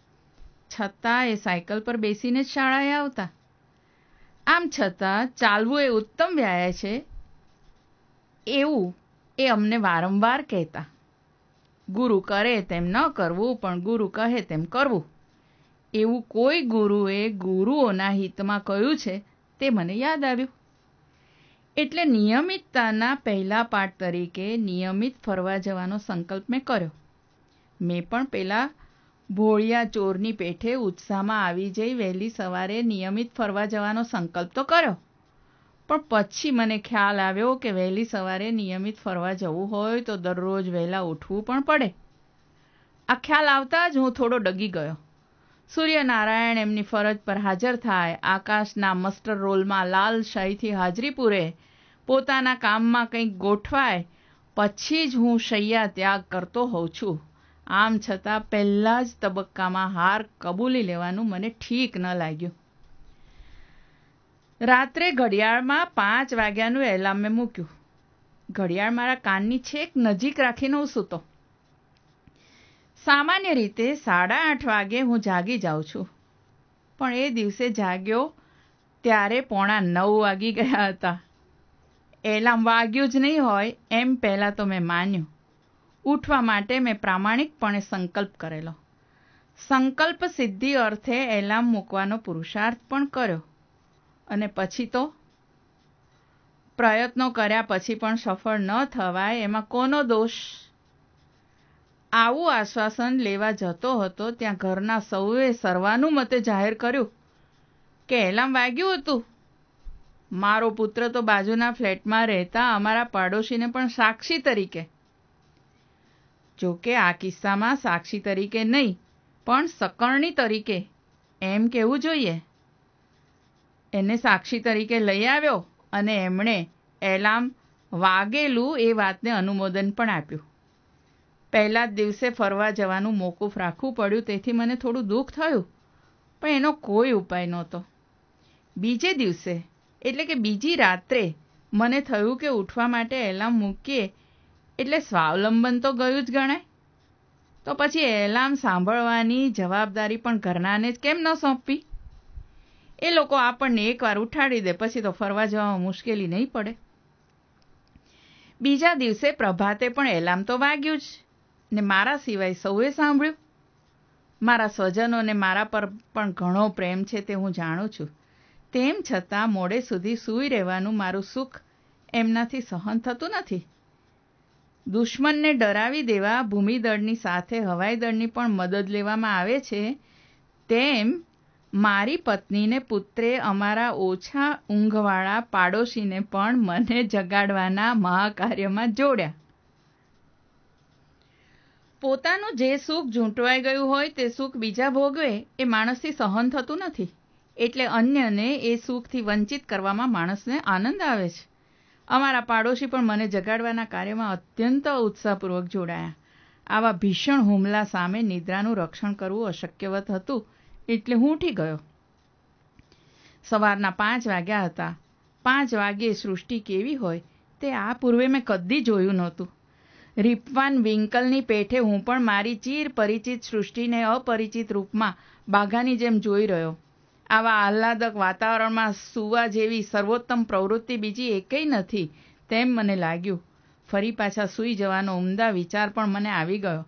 છતાં એ સાયકલ પર બેસીને જ શાળાએ આવતા આમ છતાં ચાલવું એ ઉત્તમ વ્યાયા છે એવું એ અમને વારંવાર કહેતા ગુરુ કરે તેમ ન કરવું પણ ગુરુ કહે તેમ કરવું એવું કોઈ ગુરુએ ગુરુઓના હિતમાં કહ્યું છે તે મને યાદ આવ્યું એટલે નિયમિતતાના પહેલા પાઠ તરીકે નિયમિત ફરવા જવાનો સંકલ્પ મેં કર્યો મેં પણ પેલા ભોળિયા ચોરની પેઠે ઉત્સાહમાં આવી જઈ વહેલી સવારે નિયમિત ફરવા જવાનો સંકલ્પ તો કર્યો પણ પછી મને ખ્યાલ આવ્યો કે વહેલી સવારે નિયમિત ફરવા જવું હોય તો દરરોજ વહેલા ઉઠવું પણ પડે આ ખ્યાલ આવતા જ હું થોડો ડગી ગયો સૂર્યનારાયણ એમની ફરજ પર હાજર થાય આકાશના મસ્ટર રોલમાં લાલ શાહીથી હાજરી પૂરે પોતાના કામમાં કંઈક ગોઠવાય પછી જ હું શૈયા ત્યાગ કરતો હોઉં છું આમ છતાં પહેલાં જ તબક્કામાં હાર કબૂલી લેવાનું મને ઠીક ન લાગ્યું રાત્રે ઘડિયાળમાં પાંચ વાગ્યાનું એલાર્મ મેં મૂક્યું ઘડિયાળ મારા કાનની છેક નજીક રાખીને હું સૂતો સામાન્ય રીતે સાડા આઠ વાગે હું જાગી જાઉં છું પણ એ દિવસે જાગ્યો ત્યારે પોણા નવ વાગી ગયા હતા એલાર્મ વાગ્યું જ નહીં હોય એમ પહેલાં તો મેં માન્યું ઉઠવા માટે મેં પ્રામાણિકપણે સંકલ્પ કરેલો સંકલ્પ સિદ્ધિ અર્થે એલાર્મ મૂકવાનો પુરુષાર્થ પણ કર્યો અને પછી તો પ્રયત્નો કર્યા પછી પણ સફળ ન થવાય એમાં કોનો દોષ આવું આશ્વાસન લેવા જતો હતો ત્યાં ઘરના સૌએ સર્વાનુમતે જાહેર કર્યું કે એલામ વાગ્યું હતું મારો પુત્ર તો બાજુના ફ્લેટમાં રહેતા અમારા પાડોશીને પણ સાક્ષી તરીકે જોકે આ કિસ્સામાં સાક્ષી તરીકે નહીં પણ સકર્ણી તરીકે એમ કહેવું જોઈએ એને સાક્ષી તરીકે લઈ આવ્યો અને એમણે એલામ વાગેલું એ વાતને અનુમોદન પણ આપ્યું પહેલા જ દિવસે ફરવા જવાનું મોકૂફ રાખવું પડ્યું તેથી મને થોડું દુઃખ થયું પણ એનો કોઈ ઉપાય નહોતો બીજે દિવસે એટલે કે બીજી રાત્રે મને થયું કે ઉઠવા માટે એલાર્મ મૂકીએ એટલે સ્વાવલંબન તો ગયું જ ગણાય તો પછી એલાર્મ સાંભળવાની જવાબદારી પણ ઘરનાને જ કેમ ન સોંપવી એ લોકો આપણને એકવાર ઉઠાડી દે પછી તો ફરવા જવામાં મુશ્કેલી નહીં પડે બીજા દિવસે પ્રભાતે પણ એલામ તો વાગ્યું જ ને મારા સિવાય સૌએ સાંભળ્યું મારા સ્વજનોને મારા પર પણ ઘણો પ્રેમ છે તે હું જાણું છું તેમ છતાં મોડે સુધી સૂઈ રહેવાનું મારું સુખ એમનાથી સહન થતું નથી દુશ્મનને ડરાવી દેવા ભૂમિદળની સાથે હવાઈ દળની પણ મદદ લેવામાં આવે છે તેમ મારી પત્નીને પુત્રે અમારા ઓછા ઊંઘવાળા પાડોશીને પણ મને જગાડવાના મહાકાર્યમાં જોડ્યા પોતાનું જે સુખ ઝૂંટવાઈ ગયું હોય તે સુખ બીજા ભોગવે એ માણસથી સહન થતું નથી એટલે અન્યને એ સુખથી વંચિત કરવામાં માણસને આનંદ આવે છે અમારા પાડોશી પણ મને જગાડવાના કાર્યમાં અત્યંત ઉત્સાહપૂર્વક જોડાયા આવા ભીષણ હુમલા સામે નિદ્રાનું રક્ષણ કરવું અશક્યવત હતું એટલે હું ઉઠી ગયો સવારના પાંચ વાગ્યા હતા પાંચ વાગ્યે સૃષ્ટિ કેવી હોય તે આ પૂર્વે મેં કદી જોયું નહોતું રીપવાન વિંકલની પેઠે હું પણ મારી ચીર પરિચિત સૃષ્ટિને અપરિચિત રૂપમાં બાઘાની જેમ જોઈ રહ્યો આવા આહલાદક વાતાવરણમાં સુવા જેવી સર્વોત્તમ પ્રવૃત્તિ બીજી એકેય નથી તેમ મને લાગ્યું ફરી પાછા સૂઈ જવાનો ઉમદા વિચાર પણ મને આવી ગયો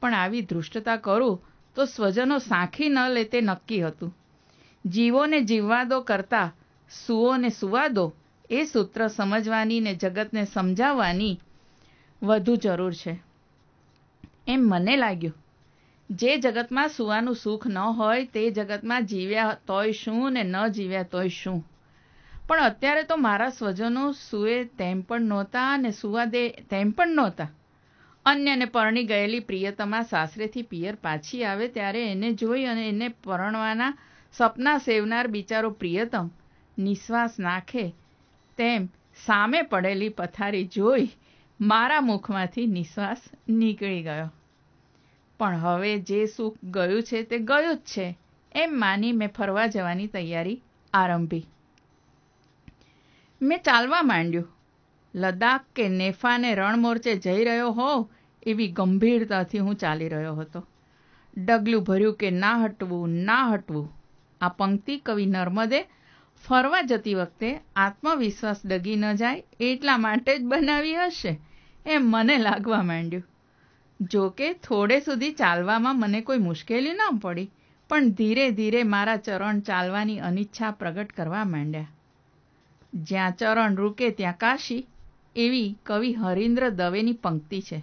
પણ આવી ધૃષ્ટતા કરું તો સ્વજનો સાંખી ન લે તે નક્કી હતું જીવોને જીવવાદો કરતા સુઓને સુવાદો એ સૂત્ર સમજવાની ને જગતને સમજાવવાની વધુ જરૂર છે એમ મને લાગ્યું જે જગતમાં સુવાનું સુખ ન હોય તે જગતમાં જીવ્યા તોય શું ને ન જીવ્યા તોય શું પણ અત્યારે તો મારા સ્વજનો સુએ તેમ પણ નહોતા અને સુવા દે તેમ પણ નહોતા અન્યને પરણી ગયેલી પ્રિયતમા સાસરેથી પિયર પાછી આવે ત્યારે એને જોઈ અને એને પરણવાના સપના સેવનાર બિચારો પ્રિયતમ નિશ્વાસ નાખે તેમ સામે પડેલી પથારી જોઈ મારા મુખમાંથી નિશ્વાસ નીકળી ગયો પણ હવે જે સુખ ગયું છે તે ગયું જ છે એમ માની મેં ફરવા જવાની તૈયારી આરંભી મેં ચાલવા માંડ્યું લદ્દાખ કે નેફાને રણમોરચે જઈ રહ્યો હોઉં એવી ગંભીરતાથી હું ચાલી રહ્યો હતો ડગલું ભર્યું કે ના હટવું ના હટવું આ પંક્તિ કવિ નર્મદે ફરવા જતી વખતે આત્મવિશ્વાસ ડગી ન જાય એટલા માટે જ બનાવી હશે એમ મને લાગવા માંડ્યું જો કે થોડે સુધી ચાલવામાં મને કોઈ મુશ્કેલી ન પડી પણ ધીરે ધીરે મારા ચરણ ચાલવાની અનિચ્છા પ્રગટ કરવા માંડ્યા જ્યાં ચરણ રૂકે ત્યાં કાશી એવી કવિ હરીન્દ્ર દવેની પંક્તિ છે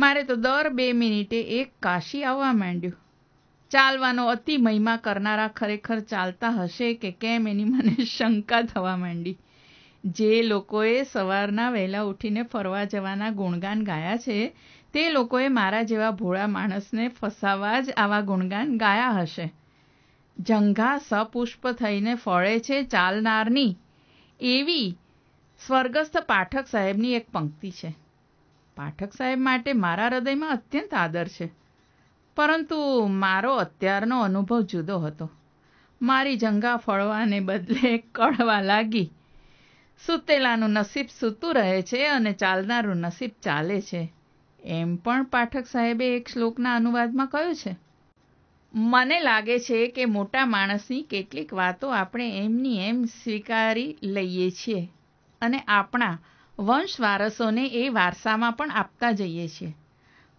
મારે તો દર બે મિનિટે એક કાશી આવવા માંડ્યું ચાલવાનો અતિ મહિમા કરનારા ખરેખર ચાલતા હશે કે કેમ એની મને [LAUGHS] શંકા થવા માંડી જે લોકોએ સવારના વહેલા ઉઠીને ફરવા જવાના ગુણગાન ગાયા છે તે લોકોએ મારા જેવા ભોળા માણસને ફસાવા જ આવા ગુણગાન ગાયા હશે જંઘા સપુષ્પ થઈને ફળે છે ચાલનારની એવી સ્વર્ગસ્થ પાઠક સાહેબની એક પંક્તિ છે પાઠક સાહેબ માટે મારા હૃદયમાં અત્યંત આદર છે પરંતુ મારો અત્યારનો અનુભવ જુદો હતો મારી જંગા ફળવાને બદલે કળવા લાગી સુતેલાનું નસીબ સૂતું રહે છે અને ચાલનારું નસીબ ચાલે છે એમ પણ પાઠક સાહેબે એક શ્લોકના અનુવાદમાં કહ્યું છે મને લાગે છે કે મોટા માણસની કેટલીક વાતો આપણે એમની એમ સ્વીકારી લઈએ છીએ અને આપણા વંશ વારસોને એ વારસામાં પણ આપતા જઈએ છીએ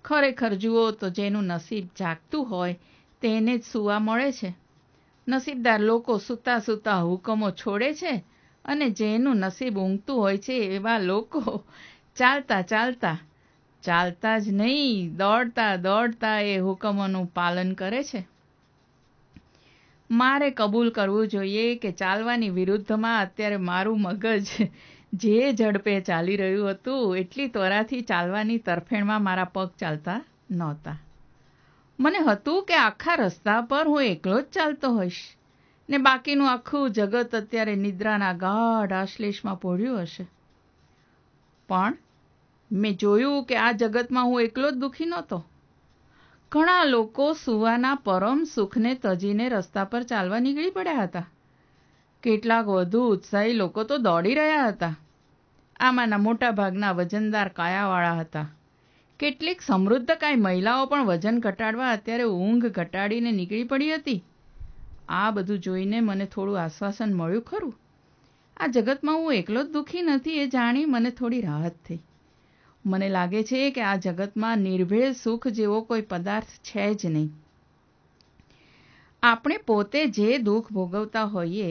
ખરેખર જુઓ તો જેનું નસીબ જાગતું હોય તેને જ સુવા મળે છે નસીબદાર લોકો સૂતા સૂતા હુકમો છોડે છે અને જેનું નસીબ ઊંઘતું હોય છે એવા લોકો ચાલતા ચાલતા ચાલતા જ નહીં દોડતા દોડતા એ હુકમોનું પાલન કરે છે મારે કબૂલ કરવું જોઈએ કે ચાલવાની વિરુદ્ધમાં અત્યારે મારું મગજ જે ઝડપે ચાલી રહ્યું હતું એટલી ત્વરાથી ચાલવાની તરફેણમાં મારા પગ ચાલતા નહોતા મને હતું કે આખા રસ્તા પર હું એકલો જ ચાલતો હોઈશ ને બાકીનું આખું જગત અત્યારે નિદ્રાના ગાઢ આશ્લેષમાં પોળ્યું હશે પણ મેં જોયું કે આ જગતમાં હું એકલો જ દુઃખી નહોતો ઘણા લોકો સુવાના પરમ સુખને તજીને રસ્તા પર ચાલવા નીકળી પડ્યા હતા કેટલાક વધુ ઉત્સાહી લોકો તો દોડી રહ્યા હતા આમાંના મોટા ભાગના વજનદાર કાયાવાળા હતા કેટલીક સમૃદ્ધ કાંઈ મહિલાઓ પણ વજન ઘટાડવા અત્યારે ઊંઘ ઘટાડીને નીકળી પડી હતી આ બધું જોઈને મને થોડું આશ્વાસન મળ્યું ખરું આ જગતમાં હું એકલો જ દુઃખી નથી એ જાણી મને થોડી રાહત થઈ મને લાગે છે કે આ જગતમાં નિર્ભેળ સુખ જેવો કોઈ પદાર્થ છે જ નહીં આપણે પોતે જે દુઃખ ભોગવતા હોઈએ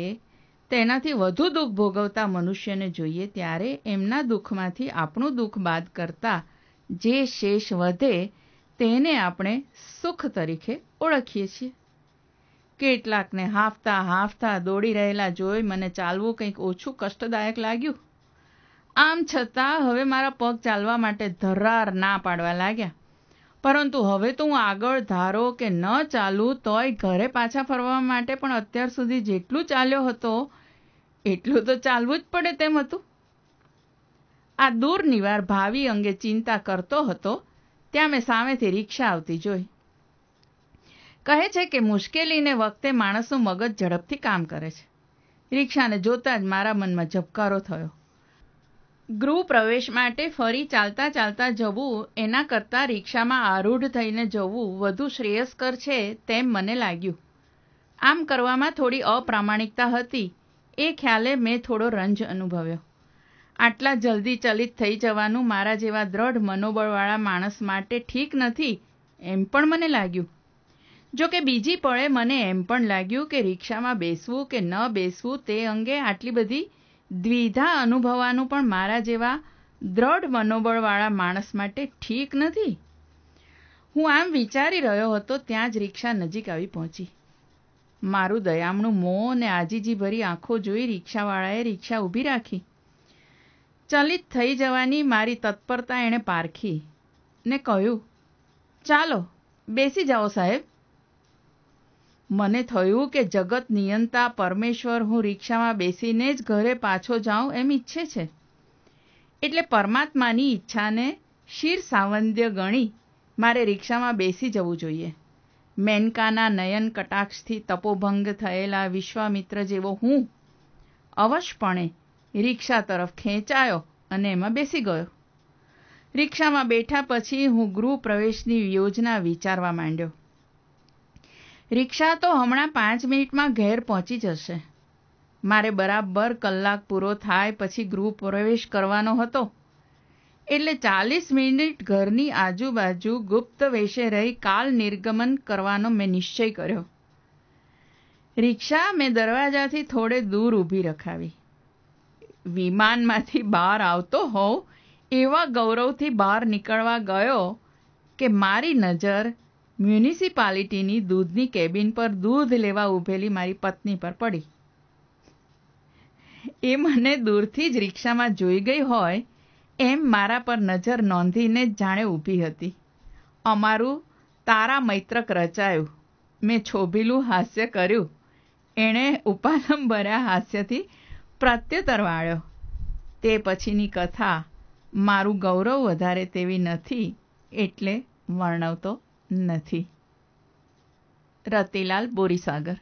તેનાથી વધુ દુઃખ ભોગવતા મનુષ્યને જોઈએ ત્યારે એમના દુઃખમાંથી આપણું દુઃખ બાદ કરતા જે શેષ વધે તેને આપણે સુખ તરીકે ઓળખીએ છીએ કેટલાકને હાફતા હાફતા દોડી રહેલા જોઈ મને ચાલવું કંઈક ઓછું કષ્ટદાયક લાગ્યું આમ છતાં હવે મારા પગ ચાલવા માટે ધરાર ના પાડવા લાગ્યા પરંતુ હવે તો હું આગળ ધારો કે ન ચાલું તોય ઘરે પાછા ફરવા માટે પણ અત્યાર સુધી જેટલું ચાલ્યો હતો એટલું તો ચાલવું જ પડે તેમ હતું આ દૂર નિવાર ભાવિ અંગે ચિંતા કરતો હતો ત્યાં મેં સામેથી રિક્ષા આવતી જોઈ કહે છે કે મુશ્કેલીને વખતે માણસનું મગજ ઝડપથી કામ કરે છે રિક્ષાને જોતા જ મારા મનમાં ઝબકારો થયો ગૃહ પ્રવેશ માટે ફરી ચાલતા ચાલતા જવું એના કરતાં રિક્ષામાં આરૂઢ થઈને જવું વધુ શ્રેયસ્કર છે તેમ મને લાગ્યું આમ કરવામાં થોડી અપ્રામાણિકતા હતી એ ખ્યાલે મેં થોડો રંજ અનુભવ્યો આટલા જલ્દી ચલિત થઈ જવાનું મારા જેવા દ્રઢ મનોબળવાળા માણસ માટે ઠીક નથી એમ પણ મને લાગ્યું જો કે બીજી પળે મને એમ પણ લાગ્યું કે રિક્ષામાં બેસવું કે ન બેસવું તે અંગે આટલી બધી દ્વિધા અનુભવવાનું પણ મારા જેવા દ્રઢ મનોબળવાળા માણસ માટે ઠીક નથી હું આમ વિચારી રહ્યો હતો ત્યાં જ રિક્ષા નજીક આવી પહોંચી મારું દયામણું મોં અને આજીજીભરી આંખો જોઈ રિક્ષાવાળાએ રિક્ષા ઊભી રાખી ચલિત થઈ જવાની મારી તત્પરતા એણે પારખી ને કહ્યું ચાલો બેસી જાઓ સાહેબ મને થયું કે જગત નિયંતા પરમેશ્વર હું રિક્ષામાં બેસીને જ ઘરે પાછો જાઉં એમ ઈચ્છે છે એટલે પરમાત્માની ઈચ્છાને શીર સાવંદ્ય ગણી મારે રિક્ષામાં બેસી જવું જોઈએ મેનકાના નયન કટાક્ષથી તપોભંગ થયેલા વિશ્વામિત્ર જેવો હું અવશપણે રિક્ષા તરફ ખેંચાયો અને એમાં બેસી ગયો રિક્ષામાં બેઠા પછી હું ગૃહ પ્રવેશની યોજના વિચારવા માંડ્યો રિક્ષા તો હમણાં પાંચ મિનિટમાં ઘેર પહોંચી જશે મારે બરાબર કલાક પૂરો થાય પછી ગૃહ પ્રવેશ કરવાનો હતો એટલે ચાલીસ મિનિટ ઘરની આજુબાજુ ગુપ્ત વેશે રહી કાલ નિર્ગમન કરવાનો મેં નિશ્ચય કર્યો રિક્ષા મેં દરવાજાથી થોડે દૂર ઊભી રખાવી વિમાનમાંથી બહાર આવતો હોઉં એવા ગૌરવથી બહાર નીકળવા ગયો કે મારી નજર મ્યુનિસિપાલિટીની દૂધની કેબિન પર દૂધ લેવા ઊભેલી મારી પત્ની પર પડી એ મને દૂરથી જ રિક્ષામાં જોઈ ગઈ હોય એમ મારા પર નજર નોંધીને જાણે ઊભી હતી અમારું તારા મૈત્રક રચાયું મેં છોભીલું હાસ્ય કર્યું એણે ઉપાલમ ભર્યા હાસ્યથી પ્રત્યુત્તર વાળ્યો તે પછીની કથા મારું ગૌરવ વધારે તેવી નથી એટલે વર્ણવતો નથી રતિલાલ બોરીસાગર